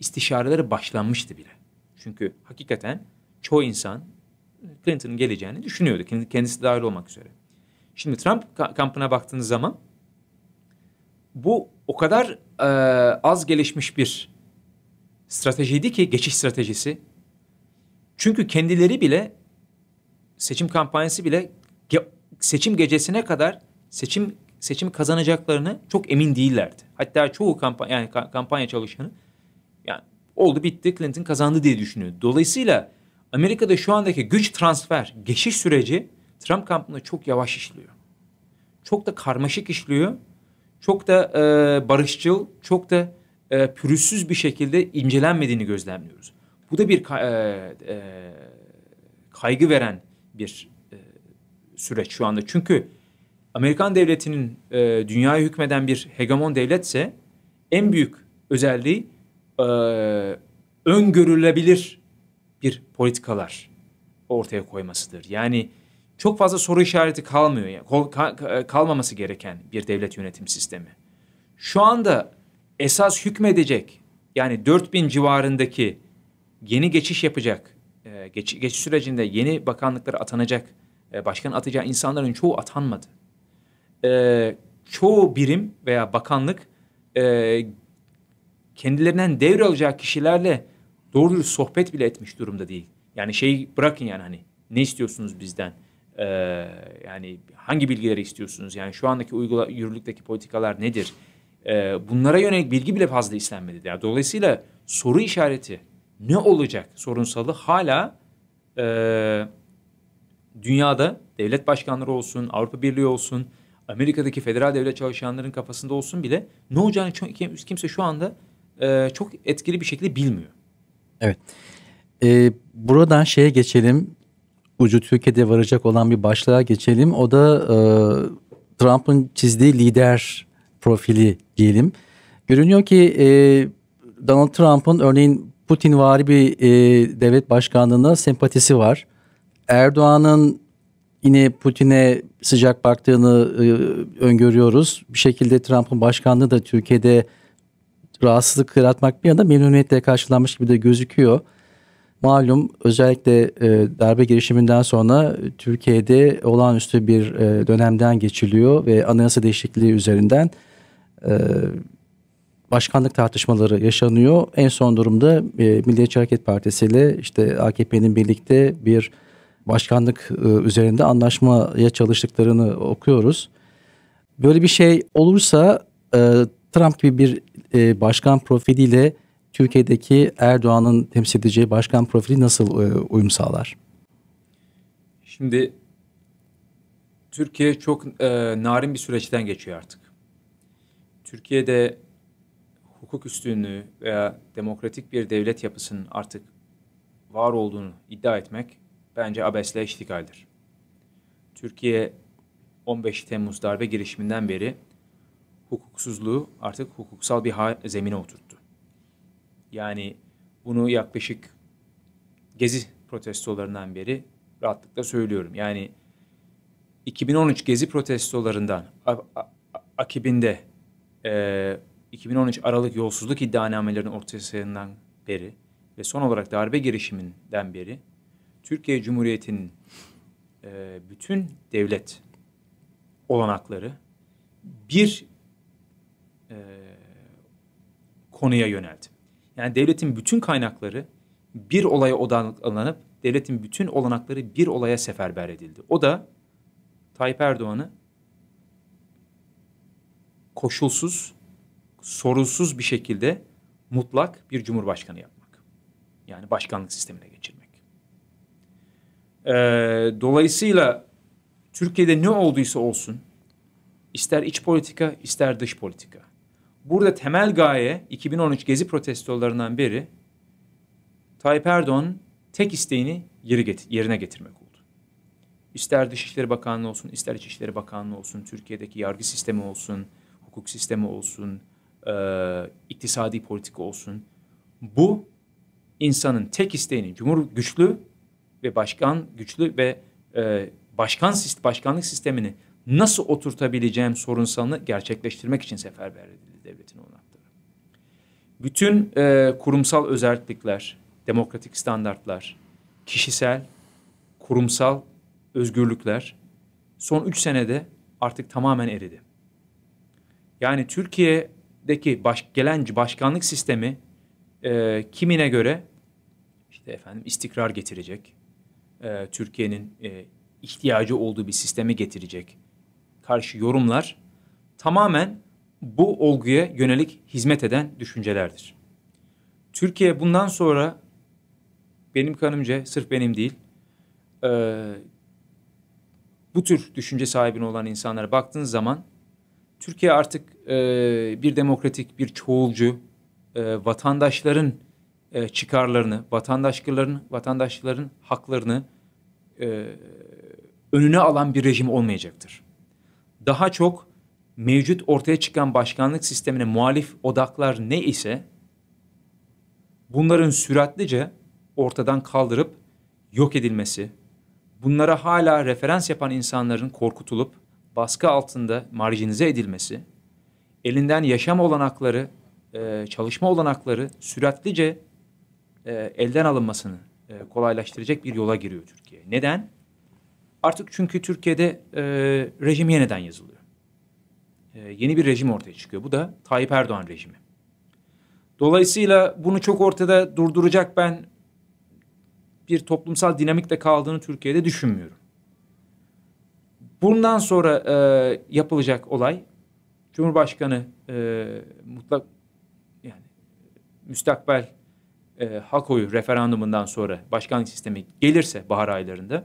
Speaker 2: istişareleri başlanmıştı bile. Çünkü hakikaten çoğu insan Clinton'ın geleceğini düşünüyordu. Kendisi dahil olmak üzere. Şimdi Trump kampına baktığınız zaman bu o kadar e, az gelişmiş bir stratejiydi ki geçiş stratejisi. Çünkü kendileri bile seçim kampanyası bile ge seçim gecesine kadar seçim seçim kazanacaklarını çok emin değillerdi. Hatta çoğu kampanya yani kampanya çalışanı yani oldu bitti Clinton kazandı diye düşünüyor. Dolayısıyla Amerika'da şu andaki güç transfer, geçiş süreci Trump kampında çok yavaş işliyor. Çok da karmaşık işliyor çok da e, barışçıl, çok da e, pürüzsüz bir şekilde incelenmediğini gözlemliyoruz. Bu da bir e, e, kaygı veren bir e, süreç şu anda. Çünkü Amerikan devletinin e, dünyaya hükmeden bir hegemon devletse en büyük özelliği e, öngörülebilir bir politikalar ortaya koymasıdır. Yani çok fazla soru işareti kalmıyor. Yani, kal, e, kalmaması gereken bir devlet yönetim sistemi. Şu anda esas hükmedecek yani 4000 civarındaki yeni geçiş yapacak, e, geç, geçiş sürecinde yeni bakanlıklara atanacak, e, başkan atacağı insanların çoğu atanmadı. çoğu birim veya bakanlık e, kendilerinden devralacak kişilerle doğru sohbet bile etmiş durumda değil. Yani şeyi bırakın yani hani ne istiyorsunuz bizden? Ee, yani hangi bilgileri istiyorsunuz? Yani şu andaki uygula yürürlükteki politikalar nedir? Ee, bunlara yönelik bilgi bile fazla istenmedi. Yani dolayısıyla soru işareti ne olacak sorunsalı hala e, dünyada devlet başkanları olsun, Avrupa Birliği olsun, Amerika'daki federal devlet çalışanların kafasında olsun bile ne olacağını çok, kimse şu anda e, çok etkili bir şekilde bilmiyor.
Speaker 1: Evet. Ee, buradan şeye geçelim ucu Türkiye'de varacak olan bir başlığa geçelim. O da e, Trump'ın çizdiği lider profili diyelim. Görünüyor ki e, Donald Trump'ın örneğin Putin Putinvari bir e, devlet başkanlığına sempatisi var. Erdoğan'ın yine Putin'e sıcak baktığını e, öngörüyoruz. Bir şekilde Trump'ın başkanlığı da Türkiye'de rahatsızlık yaratmak bir yana memnuniyetle karşılanmış gibi de gözüküyor. Malum özellikle e, darbe girişiminden sonra Türkiye'de olağanüstü bir e, dönemden geçiliyor ve anayasa değişikliği üzerinden e, başkanlık tartışmaları yaşanıyor. En son durumda e, Milliyetçi Hareket Partisi ile işte AKP'nin birlikte bir başkanlık e, üzerinde anlaşmaya çalıştıklarını okuyoruz. Böyle bir şey olursa e, Trump gibi bir e, başkan profiliyle Türkiye'deki Erdoğan'ın temsil edeceği başkan profili nasıl e, uyum sağlar?
Speaker 2: Şimdi Türkiye çok e, narin bir süreçten geçiyor artık. Türkiye'de hukuk üstünlüğü veya demokratik bir devlet yapısının artık var olduğunu iddia etmek bence abesle iştigaldir. Türkiye 15 Temmuz darbe girişiminden beri hukuksuzluğu artık hukuksal bir zemine oturttu. Yani bunu yaklaşık gezi protestolarından beri rahatlıkla söylüyorum. Yani 2013 gezi protestolarından akibinde e, 2013 Aralık yolsuzluk iddianamelerinin ortaya sayından beri ve son olarak darbe girişiminden beri Türkiye Cumhuriyeti'nin e, bütün devlet olanakları bir e, konuya yöneldi. Yani devletin bütün kaynakları bir olaya odaklanıp devletin bütün olanakları bir olaya seferber edildi. O da Tayyip Erdoğan'ı koşulsuz, sorunsuz bir şekilde mutlak bir cumhurbaşkanı yapmak. Yani başkanlık sistemine geçirmek. Ee, dolayısıyla Türkiye'de ne olduysa olsun, ister iç politika, ister dış politika burada temel gaye 2013 gezi protestolarından beri Tayyip Erdoğan tek isteğini yeri get yerine getirmek oldu. İster Dışişleri Bakanlığı olsun, ister İçişleri Bakanlığı olsun, Türkiye'deki yargı sistemi olsun, hukuk sistemi olsun, e, iktisadi politika olsun. Bu insanın tek isteğini cumhur güçlü ve başkan güçlü ve e, başkan başkanlık sistemini nasıl oturtabileceğim sorunsalını gerçekleştirmek için seferber edildi devletin olanakları. Bütün e, kurumsal özellikler, demokratik standartlar, kişisel, kurumsal özgürlükler son üç senede artık tamamen eridi. Yani Türkiye'deki baş, gelen başkanlık sistemi e, kimine göre işte efendim istikrar getirecek, e, Türkiye'nin e, ihtiyacı olduğu bir sistemi getirecek karşı yorumlar tamamen bu olguya yönelik hizmet eden düşüncelerdir. Türkiye bundan sonra benim kanımca sırf benim değil e, bu tür düşünce sahibine olan insanlara baktığınız zaman Türkiye artık e, bir demokratik, bir çoğulcu, e, vatandaşların e, çıkarlarını, vatandaşların vatandaşların haklarını e, önüne alan bir rejim olmayacaktır daha çok mevcut ortaya çıkan başkanlık sistemine muhalif odaklar ne ise bunların süratlice ortadan kaldırıp yok edilmesi, bunlara hala referans yapan insanların korkutulup baskı altında marjinize edilmesi, elinden yaşam olanakları, e, çalışma olanakları süratlice e, elden alınmasını e, kolaylaştıracak bir yola giriyor Türkiye. Neden? Artık çünkü Türkiye'de e, rejim yeniden yazılıyor. E, yeni bir rejim ortaya çıkıyor. Bu da Tayyip Erdoğan rejimi. Dolayısıyla bunu çok ortada durduracak ben bir toplumsal dinamikte kaldığını Türkiye'de düşünmüyorum. Bundan sonra e, yapılacak olay Cumhurbaşkanı e, mutlak yani müstakbel e, Hakoyu referandumundan sonra başkanlık sistemi gelirse bahar aylarında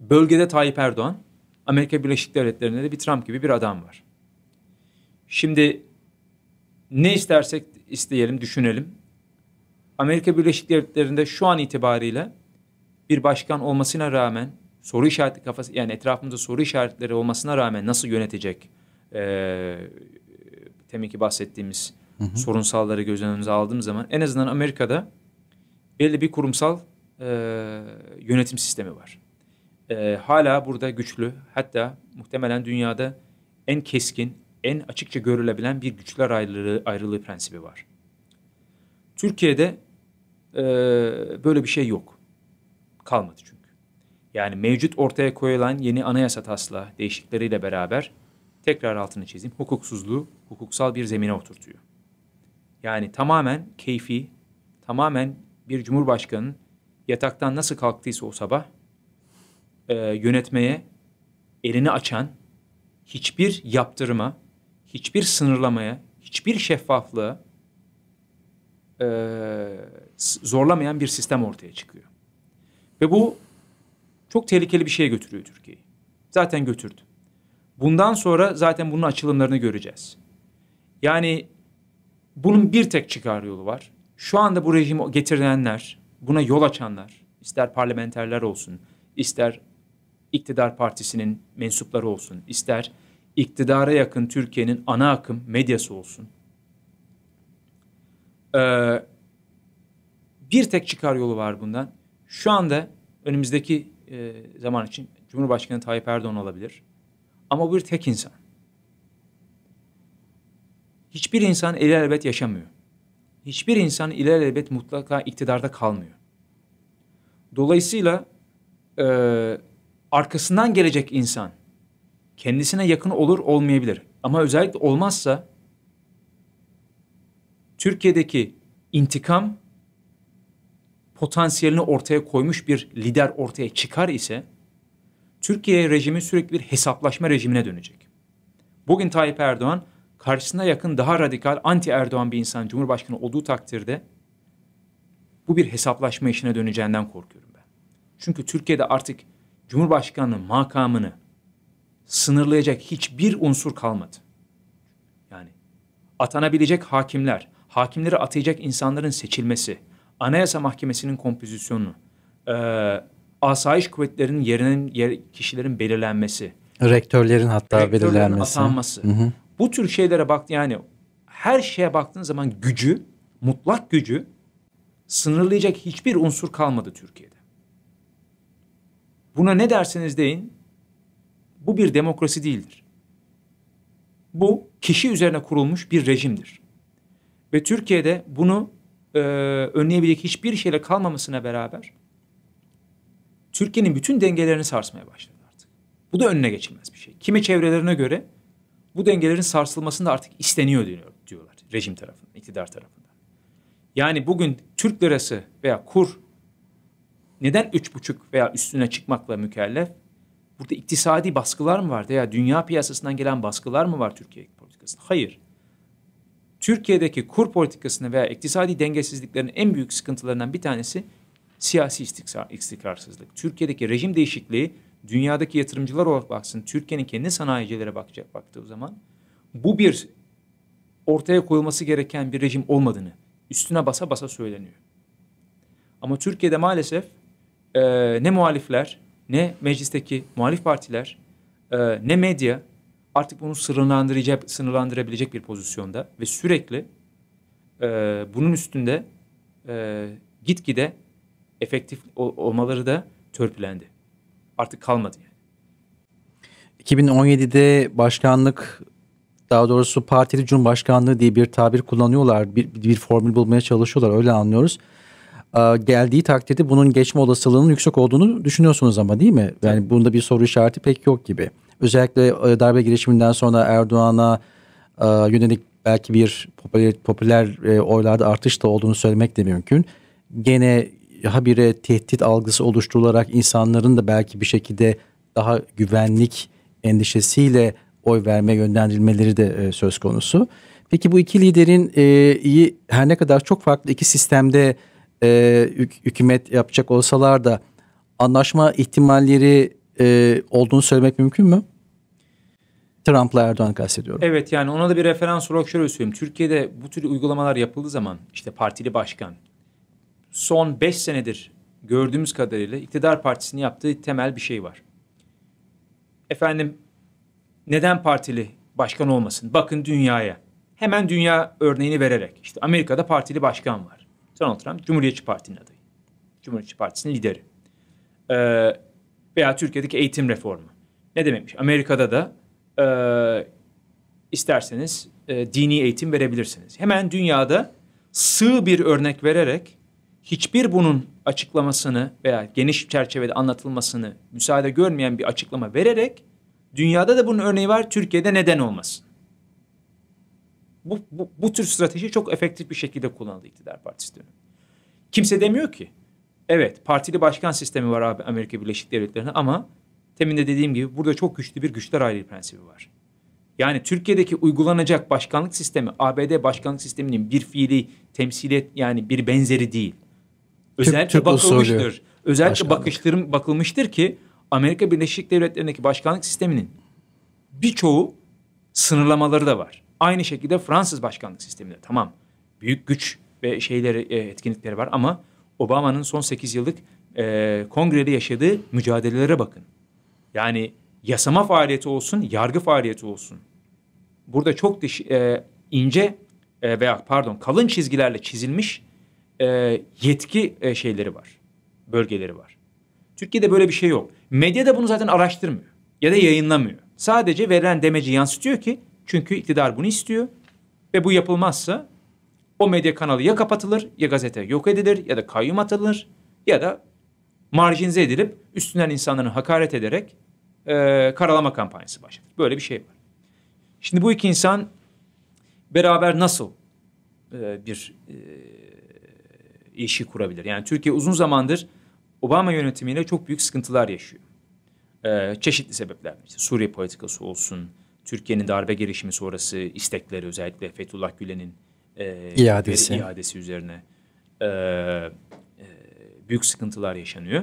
Speaker 2: Bölgede Tayyip Erdoğan, Amerika Birleşik Devletleri'nde de bir Trump gibi bir adam var. Şimdi ne istersek isteyelim, düşünelim. Amerika Birleşik Devletleri'nde şu an itibariyle bir başkan olmasına rağmen soru işareti kafası yani etrafımızda soru işaretleri olmasına rağmen nasıl yönetecek e, teminki bahsettiğimiz hı hı. sorunsalları göz önünüze aldığım zaman en azından Amerika'da belli bir kurumsal e, yönetim sistemi var e, hala burada güçlü hatta muhtemelen dünyada en keskin, en açıkça görülebilen bir güçler ayrılığı, ayrılığı prensibi var. Türkiye'de e, böyle bir şey yok. Kalmadı çünkü. Yani mevcut ortaya koyulan yeni anayasa taslağı değişikleriyle beraber tekrar altını çizeyim hukuksuzluğu hukuksal bir zemine oturtuyor. Yani tamamen keyfi, tamamen bir cumhurbaşkanının yataktan nasıl kalktıysa o sabah e, yönetmeye elini açan, hiçbir yaptırıma, hiçbir sınırlamaya, hiçbir şeffaflığı e, zorlamayan bir sistem ortaya çıkıyor. Ve bu çok tehlikeli bir şeye götürüyor Türkiye'yi. Zaten götürdü. Bundan sonra zaten bunun açılımlarını göreceğiz. Yani bunun bir tek çıkar yolu var. Şu anda bu rejimi getirenler, buna yol açanlar, ister parlamenterler olsun, ister iktidar partisinin mensupları olsun, ister iktidara yakın Türkiye'nin ana akım medyası olsun. Ee, bir tek çıkar yolu var bundan. Şu anda önümüzdeki e, zaman için Cumhurbaşkanı Tayyip Erdoğan olabilir. Ama bu bir tek insan. Hiçbir insan ilelebet yaşamıyor. Hiçbir insan ilelebet mutlaka iktidarda kalmıyor. Dolayısıyla e, arkasından gelecek insan kendisine yakın olur olmayabilir. Ama özellikle olmazsa Türkiye'deki intikam potansiyelini ortaya koymuş bir lider ortaya çıkar ise Türkiye rejimi sürekli bir hesaplaşma rejimine dönecek. Bugün Tayyip Erdoğan karşısına yakın daha radikal anti Erdoğan bir insan Cumhurbaşkanı olduğu takdirde bu bir hesaplaşma işine döneceğinden korkuyorum ben. Çünkü Türkiye'de artık Cumhurbaşkanı makamını sınırlayacak hiçbir unsur kalmadı. Yani atanabilecek hakimler, hakimleri atayacak insanların seçilmesi, Anayasa Mahkemesi'nin kompozisyonu, e, asayiş kuvvetlerinin yerinin yer, kişilerin belirlenmesi,
Speaker 1: rektörlerin hatta rektörlerin belirlenmesi, atanması. Hı hı.
Speaker 2: Bu tür şeylere baktı yani her şeye baktığın zaman gücü, mutlak gücü sınırlayacak hiçbir unsur kalmadı Türkiye'de. Buna ne derseniz deyin, bu bir demokrasi değildir. Bu kişi üzerine kurulmuş bir rejimdir. Ve Türkiye'de bunu e, önleyebilecek hiçbir şeyle kalmamasına beraber Türkiye'nin bütün dengelerini sarsmaya başladı artık. Bu da önüne geçilmez bir şey. Kimi çevrelerine göre bu dengelerin sarsılmasında artık isteniyor diyor, diyorlar rejim tarafından, iktidar tarafından. Yani bugün Türk lirası veya kur neden üç buçuk veya üstüne çıkmakla mükellef? Burada iktisadi baskılar mı var veya dünya piyasasından gelen baskılar mı var Türkiye politikasında? Hayır. Türkiye'deki kur politikasını veya iktisadi dengesizliklerin en büyük sıkıntılarından bir tanesi siyasi istikrar, istikrarsızlık. Türkiye'deki rejim değişikliği dünyadaki yatırımcılar olarak baksın, Türkiye'nin kendi sanayicilere bakacak baktığı zaman bu bir ortaya koyulması gereken bir rejim olmadığını üstüne basa basa söyleniyor. Ama Türkiye'de maalesef e, ne muhalifler, ne meclisteki muhalif partiler, e, ne medya artık bunu sınırlandıracak, sınırlandırabilecek bir pozisyonda ve sürekli e, bunun üstünde e, gitgide efektif olmaları da törpülendi. Artık kalmadı yani.
Speaker 1: 2017'de başkanlık daha doğrusu partili cumhurbaşkanlığı diye bir tabir kullanıyorlar. Bir, bir formül bulmaya çalışıyorlar öyle anlıyoruz. Ee, geldiği takdirde bunun geçme olasılığının yüksek olduğunu düşünüyorsunuz ama değil mi? Yani bunda bir soru işareti pek yok gibi. Özellikle e, darbe girişiminden sonra Erdoğan'a e, yönelik belki bir popüler, popüler e, oylarda artış da olduğunu söylemek de mümkün. Gene habire tehdit algısı oluşturularak insanların da belki bir şekilde daha güvenlik endişesiyle oy verme yönlendirilmeleri de söz konusu. Peki bu iki liderin iyi her ne kadar çok farklı iki sistemde e, hükümet yapacak olsalar da anlaşma ihtimalleri e, olduğunu söylemek mümkün mü? Trump'la Erdoğan kastediyorum.
Speaker 2: Evet yani ona da bir referans olarak şöyle söyleyeyim. Türkiye'de bu tür uygulamalar yapıldığı zaman işte partili başkan son beş senedir gördüğümüz kadarıyla iktidar partisinin yaptığı temel bir şey var. Efendim neden partili başkan olmasın? Bakın dünyaya. Hemen dünya örneğini vererek işte Amerika'da partili başkan var. Donald Trump Cumhuriyetçi Parti'nin adayı. Cumhuriyetçi Partisi'nin lideri. E, veya Türkiye'deki eğitim reformu. Ne dememiş? Amerika'da da e, isterseniz e, dini eğitim verebilirsiniz. Hemen dünyada sığ bir örnek vererek hiçbir bunun açıklamasını veya geniş çerçevede anlatılmasını müsaade görmeyen bir açıklama vererek dünyada da bunun örneği var Türkiye'de neden olmasın? bu, bu, bu tür strateji çok efektif bir şekilde kullanıldı iktidar partisi dönemi. Kimse demiyor ki evet partili başkan sistemi var abi Amerika Birleşik Devletleri'nde ama temin de dediğim gibi burada çok güçlü bir güçler ayrılığı prensibi var. Yani Türkiye'deki uygulanacak başkanlık sistemi ABD başkanlık sisteminin bir fiili temsiliyet yani bir benzeri değil. Özellikle Türk, bakılmıştır. Özellikle başkanlık. bakıştırım bakılmıştır ki Amerika Birleşik Devletleri'ndeki başkanlık sisteminin birçoğu sınırlamaları da var. Aynı şekilde Fransız başkanlık sisteminde tamam büyük güç ve şeyleri e, etkinlikleri var ama Obama'nın son 8 yıllık e, kongrede yaşadığı mücadelelere bakın. Yani yasama faaliyeti olsun, yargı faaliyeti olsun. Burada çok diş, e, ince e, veya pardon kalın çizgilerle çizilmiş e, yetki e, şeyleri var, bölgeleri var. Türkiye'de böyle bir şey yok. Medya da bunu zaten araştırmıyor ya da yayınlamıyor. Sadece verilen demeci yansıtıyor ki çünkü iktidar bunu istiyor ve bu yapılmazsa o medya kanalı ya kapatılır ya gazete yok edilir ya da kayyum atılır ya da marjinize edilip üstünden insanların hakaret ederek e, karalama kampanyası başlatır. Böyle bir şey var. Şimdi bu iki insan beraber nasıl e, bir e, ilişki kurabilir? Yani Türkiye uzun zamandır Obama yönetimiyle çok büyük sıkıntılar yaşıyor. E, çeşitli sebeplerle, işte Suriye politikası olsun, Türkiye'nin darbe girişimi sonrası istekleri özellikle Fethullah Gülen'in e, iadesi. iadesi üzerine e, e, büyük sıkıntılar yaşanıyor.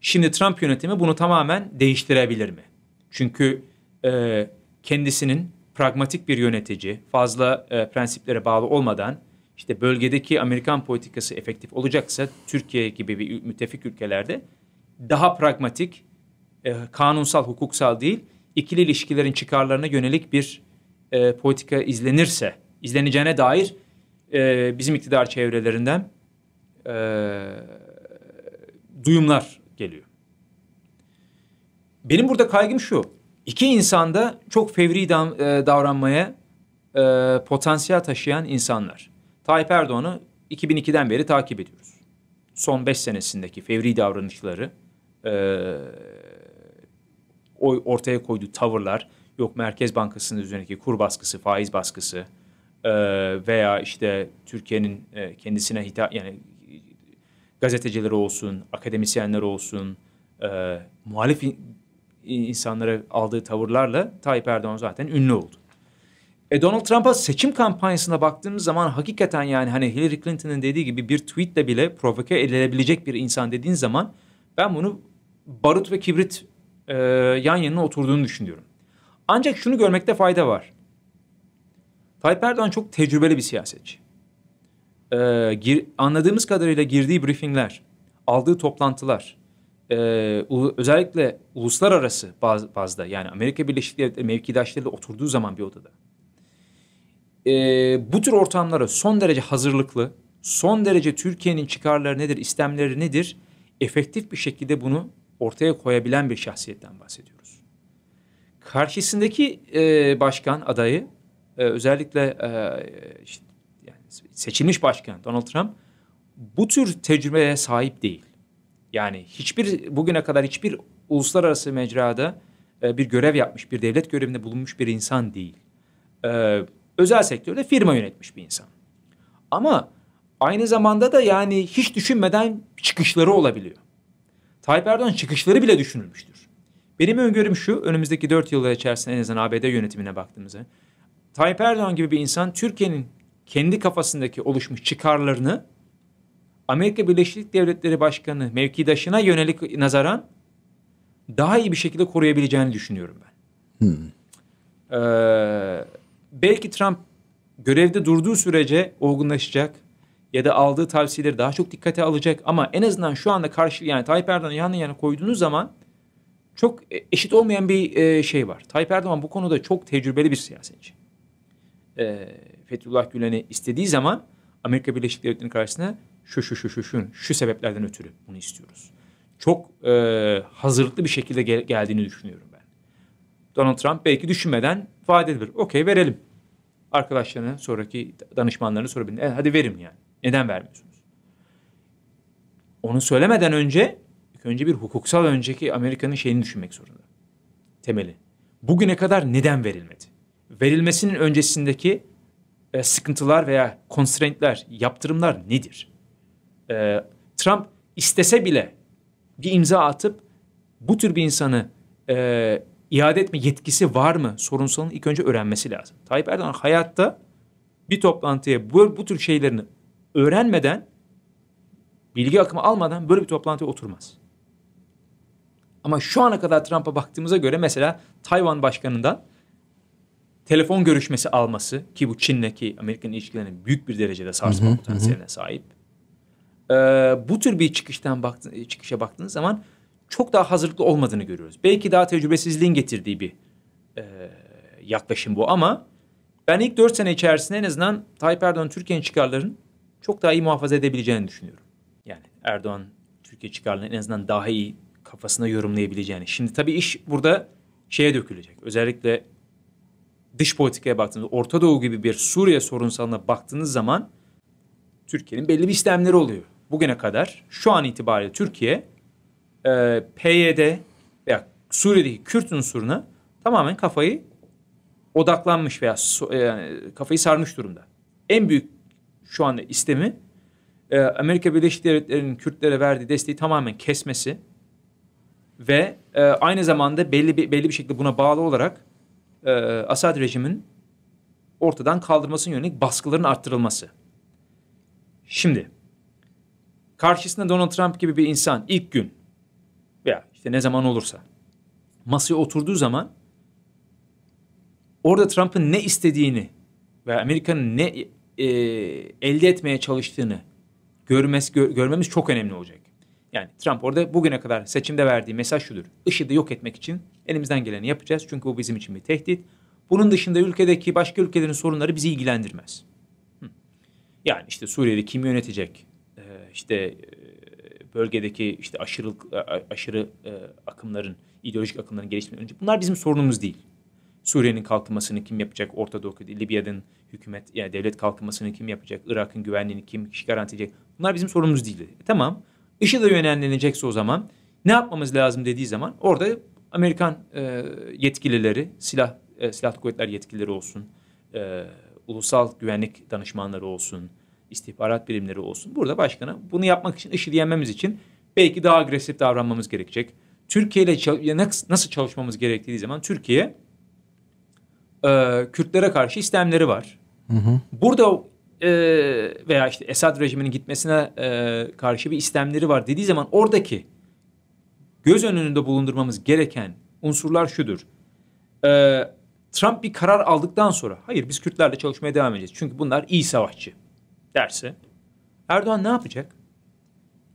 Speaker 2: Şimdi Trump yönetimi bunu tamamen değiştirebilir mi? Çünkü e, kendisinin pragmatik bir yönetici, fazla e, prensiplere bağlı olmadan işte bölgedeki Amerikan politikası efektif olacaksa Türkiye gibi bir müttefik ülkelerde daha pragmatik, e, kanunsal, hukuksal değil ikili ilişkilerin çıkarlarına yönelik bir e, politika izlenirse, izleneceğine dair e, bizim iktidar çevrelerinden e, duyumlar geliyor. Benim burada kaygım şu. İki insanda çok fevri e, davranmaya e, potansiyel taşıyan insanlar. Tayyip Erdoğan'ı 2002'den beri takip ediyoruz. Son beş senesindeki fevri davranışları, e, o ortaya koyduğu tavırlar yok Merkez Bankası'nın üzerindeki kur baskısı, faiz baskısı e, veya işte Türkiye'nin e, kendisine hita yani gazeteciler olsun, akademisyenler olsun, e, muhalif insanlara aldığı tavırlarla Tayyip Erdoğan zaten ünlü oldu. E Donald Trump'a seçim kampanyasına baktığımız zaman hakikaten yani hani Hillary Clinton'ın dediği gibi bir tweetle bile provoke edilebilecek bir insan dediğin zaman ben bunu barut ve kibrit e, yan yana oturduğunu düşünüyorum. Ancak şunu görmekte fayda var. Tayyip Erdoğan çok tecrübeli bir siyasetçi. E, gir, anladığımız kadarıyla girdiği briefingler, aldığı toplantılar, e, u, özellikle uluslararası baz, bazda yani Amerika Birleşik Devletleri mevkidaşlarıyla oturduğu zaman bir odada. E, bu tür ortamlara son derece hazırlıklı, son derece Türkiye'nin çıkarları nedir, istemleri nedir, efektif bir şekilde bunu ortaya koyabilen bir şahsiyetten bahsediyoruz. Karşısındaki e, başkan adayı e, özellikle e, işte, yani seçilmiş başkan Donald Trump bu tür tecrübeye sahip değil. Yani hiçbir bugüne kadar hiçbir uluslararası mecrada e, bir görev yapmış, bir devlet görevinde bulunmuş bir insan değil. E, özel sektörde firma yönetmiş bir insan. Ama aynı zamanda da yani hiç düşünmeden çıkışları olabiliyor. Tayyip Erdoğan çıkışları bile düşünülmüştür. Benim öngörüm şu, önümüzdeki dört yılda içerisinde en azından ABD yönetimine baktığımızda Tayyip Erdoğan gibi bir insan Türkiye'nin kendi kafasındaki oluşmuş çıkarlarını Amerika Birleşik Devletleri Başkanı mevkidaşına yönelik nazaran daha iyi bir şekilde koruyabileceğini düşünüyorum ben. Hmm. Ee, belki Trump görevde durduğu sürece olgunlaşacak, ya da aldığı tavsiyeleri daha çok dikkate alacak ama en azından şu anda karşı yani Tayyip Erdoğan'ı yan yana koyduğunuz zaman çok e, eşit olmayan bir e, şey var. Tayyip Erdoğan bu konuda çok tecrübeli bir siyasetçi. E, Fethullah Gülen'i istediği zaman Amerika Birleşik Devletleri karşısına şu şu şu şu şu şu sebeplerden ötürü bunu istiyoruz. Çok e, hazırlıklı bir şekilde gel- geldiğini düşünüyorum ben. Donald Trump belki düşünmeden vaat edilir. Okey verelim. Arkadaşlarına sonraki danışmanlarına sorabilir. E, hadi verim yani. Neden vermiyorsunuz? Onu söylemeden önce önce bir hukuksal önceki Amerika'nın şeyini düşünmek zorunda. Temeli. Bugüne kadar neden verilmedi? Verilmesinin öncesindeki e, sıkıntılar veya constraintler, yaptırımlar nedir? E, Trump istese bile bir imza atıp bu tür bir insanı e, iade etme yetkisi var mı sorunsalın ilk önce öğrenmesi lazım. Tayyip Erdoğan hayatta bir toplantıya bu, bu tür şeylerini öğrenmeden, bilgi akımı almadan böyle bir toplantıya oturmaz. Ama şu ana kadar Trump'a baktığımıza göre mesela Tayvan başkanından telefon görüşmesi alması ki bu Çin'le ki Amerika'nın ilişkilerini büyük bir derecede sarsma potansiyeline sahip. Ee, bu tür bir çıkıştan baktı, çıkışa baktığınız zaman çok daha hazırlıklı olmadığını görüyoruz. Belki daha tecrübesizliğin getirdiği bir e, yaklaşım bu ama ben ilk dört sene içerisinde en azından Tayyip Erdoğan Türkiye'nin çıkarlarının çok daha iyi muhafaza edebileceğini düşünüyorum. Yani Erdoğan Türkiye çıkarlarını en azından daha iyi kafasına yorumlayabileceğini. Şimdi tabii iş burada şeye dökülecek. Özellikle dış politikaya baktığınızda Orta Doğu gibi bir Suriye sorunsalına baktığınız zaman Türkiye'nin belli bir istemleri oluyor. Bugüne kadar şu an itibariyle Türkiye e, PYD veya Suriye'deki Kürt unsuruna tamamen kafayı odaklanmış veya so, e, kafayı sarmış durumda. En büyük şu anda istemi e, Amerika Birleşik Devletleri'nin Kürtlere verdiği desteği tamamen kesmesi ve e, aynı zamanda belli bir belli bir şekilde buna bağlı olarak e, Asad rejimin ortadan kaldırmasının yönelik baskıların arttırılması. Şimdi karşısında Donald Trump gibi bir insan ilk gün veya işte ne zaman olursa masaya oturduğu zaman orada Trump'ın ne istediğini ve Amerika'nın ne e, elde etmeye çalıştığını görmesi, gör, görmemiz çok önemli olacak. Yani Trump orada bugüne kadar seçimde verdiği mesaj şudur. IŞİD'i yok etmek için elimizden geleni yapacağız. Çünkü bu bizim için bir tehdit. Bunun dışında ülkedeki başka ülkelerin sorunları bizi ilgilendirmez. Yani işte Suriye'de kim yönetecek? Ee, işte e, bölgedeki işte aşırı aşırı e, akımların, ideolojik akımların gelişmesi önce bunlar bizim sorunumuz değil. Suriye'nin kalkınmasını kim yapacak? Orta Doğu, Libya'nın hükümet, yani devlet kalkınmasını kim yapacak? Irak'ın güvenliğini kim garantileyecek? Bunlar bizim sorumuz değil. E, tamam. IŞİD'e yönelenilecekse o zaman ne yapmamız lazım dediği zaman orada Amerikan e, yetkilileri, silah e, silahlı kuvvetler yetkilileri olsun, e, ulusal güvenlik danışmanları olsun, istihbarat birimleri olsun. Burada başkana bunu yapmak için, IŞİD'i yenmemiz için belki daha agresif davranmamız gerekecek. Türkiye ile nasıl çalışmamız gerektiği zaman Türkiye e, Kürtlere karşı istemleri var. Hı hı. Burada e, veya işte Esad rejiminin gitmesine e, karşı bir istemleri var dediği zaman oradaki göz önünde bulundurmamız gereken unsurlar şudur. E, Trump bir karar aldıktan sonra hayır biz Kürtlerle çalışmaya devam edeceğiz. Çünkü bunlar iyi savaşçı derse Erdoğan ne yapacak?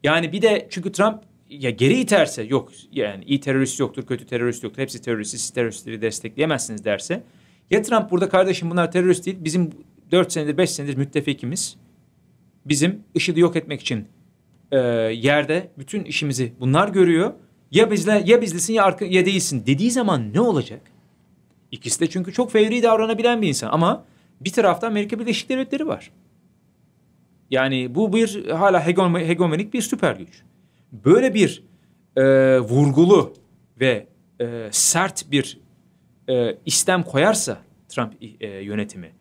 Speaker 2: Yani bir de çünkü Trump ya geri iterse yok yani iyi terörist yoktur, kötü terörist yoktur, hepsi terörist, siz teröristleri destekleyemezsiniz derse ya Trump burada kardeşim bunlar terörist değil bizim dört senedir beş senedir müttefikimiz. Bizim IŞİD'i yok etmek için e, yerde bütün işimizi bunlar görüyor. Ya bizle ya bizlisin ya, arka, ya değilsin dediği zaman ne olacak? İkisi de çünkü çok fevri davranabilen bir insan ama bir tarafta Amerika Birleşik Devletleri var. Yani bu bir hala hegemonik bir süper güç. Böyle bir e, vurgulu ve e, sert bir e, istem koyarsa Trump e, yönetimi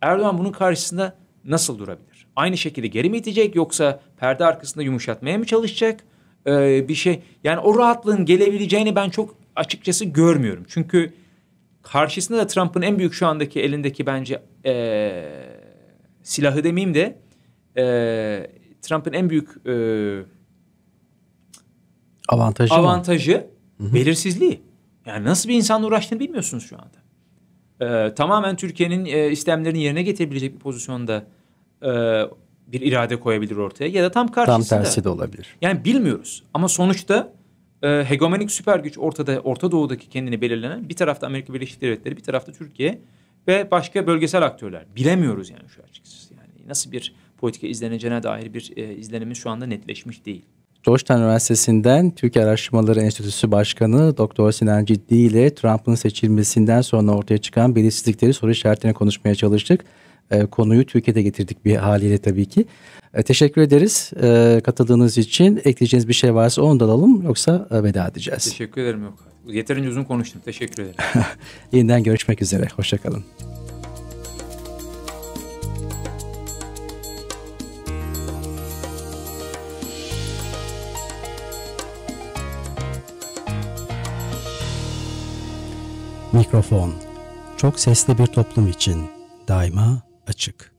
Speaker 2: Erdoğan bunun karşısında nasıl durabilir? Aynı şekilde geri mi itecek yoksa perde arkasında yumuşatmaya mı çalışacak? E, bir şey yani o rahatlığın gelebileceğini ben çok açıkçası görmüyorum. Çünkü karşısında da Trump'ın en büyük şu andaki elindeki bence e, silahı demeyeyim de e, Trump'ın en büyük e, avantajı avantajı mı? belirsizliği. Yani nasıl bir insanla uğraştığını bilmiyorsunuz şu anda. Ee, tamamen Türkiye'nin e, istemlerini yerine getirebilecek bir pozisyonda e, bir irade koyabilir ortaya ya da tam karşısında. Tam tersi de olabilir. Yani bilmiyoruz ama sonuçta e, hegemonik süper güç ortada Orta Doğu'daki kendini belirlenen bir tarafta Amerika Birleşik Devletleri bir tarafta Türkiye ve başka bölgesel aktörler. Bilemiyoruz yani şu açıkçası. Yani nasıl bir politika izleneceğine dair bir e, izlenimiz şu anda netleşmiş değil.
Speaker 1: Georgetown Üniversitesi'nden Türk Araştırmaları Enstitüsü Başkanı Doktor Sinan Ciddi ile Trump'ın seçilmesinden sonra ortaya çıkan belirsizlikleri soru işaretlerine konuşmaya çalıştık. E, konuyu Türkiye'de getirdik bir haliyle tabii ki. E, teşekkür ederiz e, katıldığınız için. Ekleyeceğiniz bir şey varsa onu da alalım yoksa e, veda edeceğiz.
Speaker 2: Teşekkür ederim. Yok. Yeterince uzun konuştum. Teşekkür ederim.
Speaker 1: Yeniden görüşmek üzere. Hoşçakalın. Mikrofon, çok sesli bir toplum için daima açık.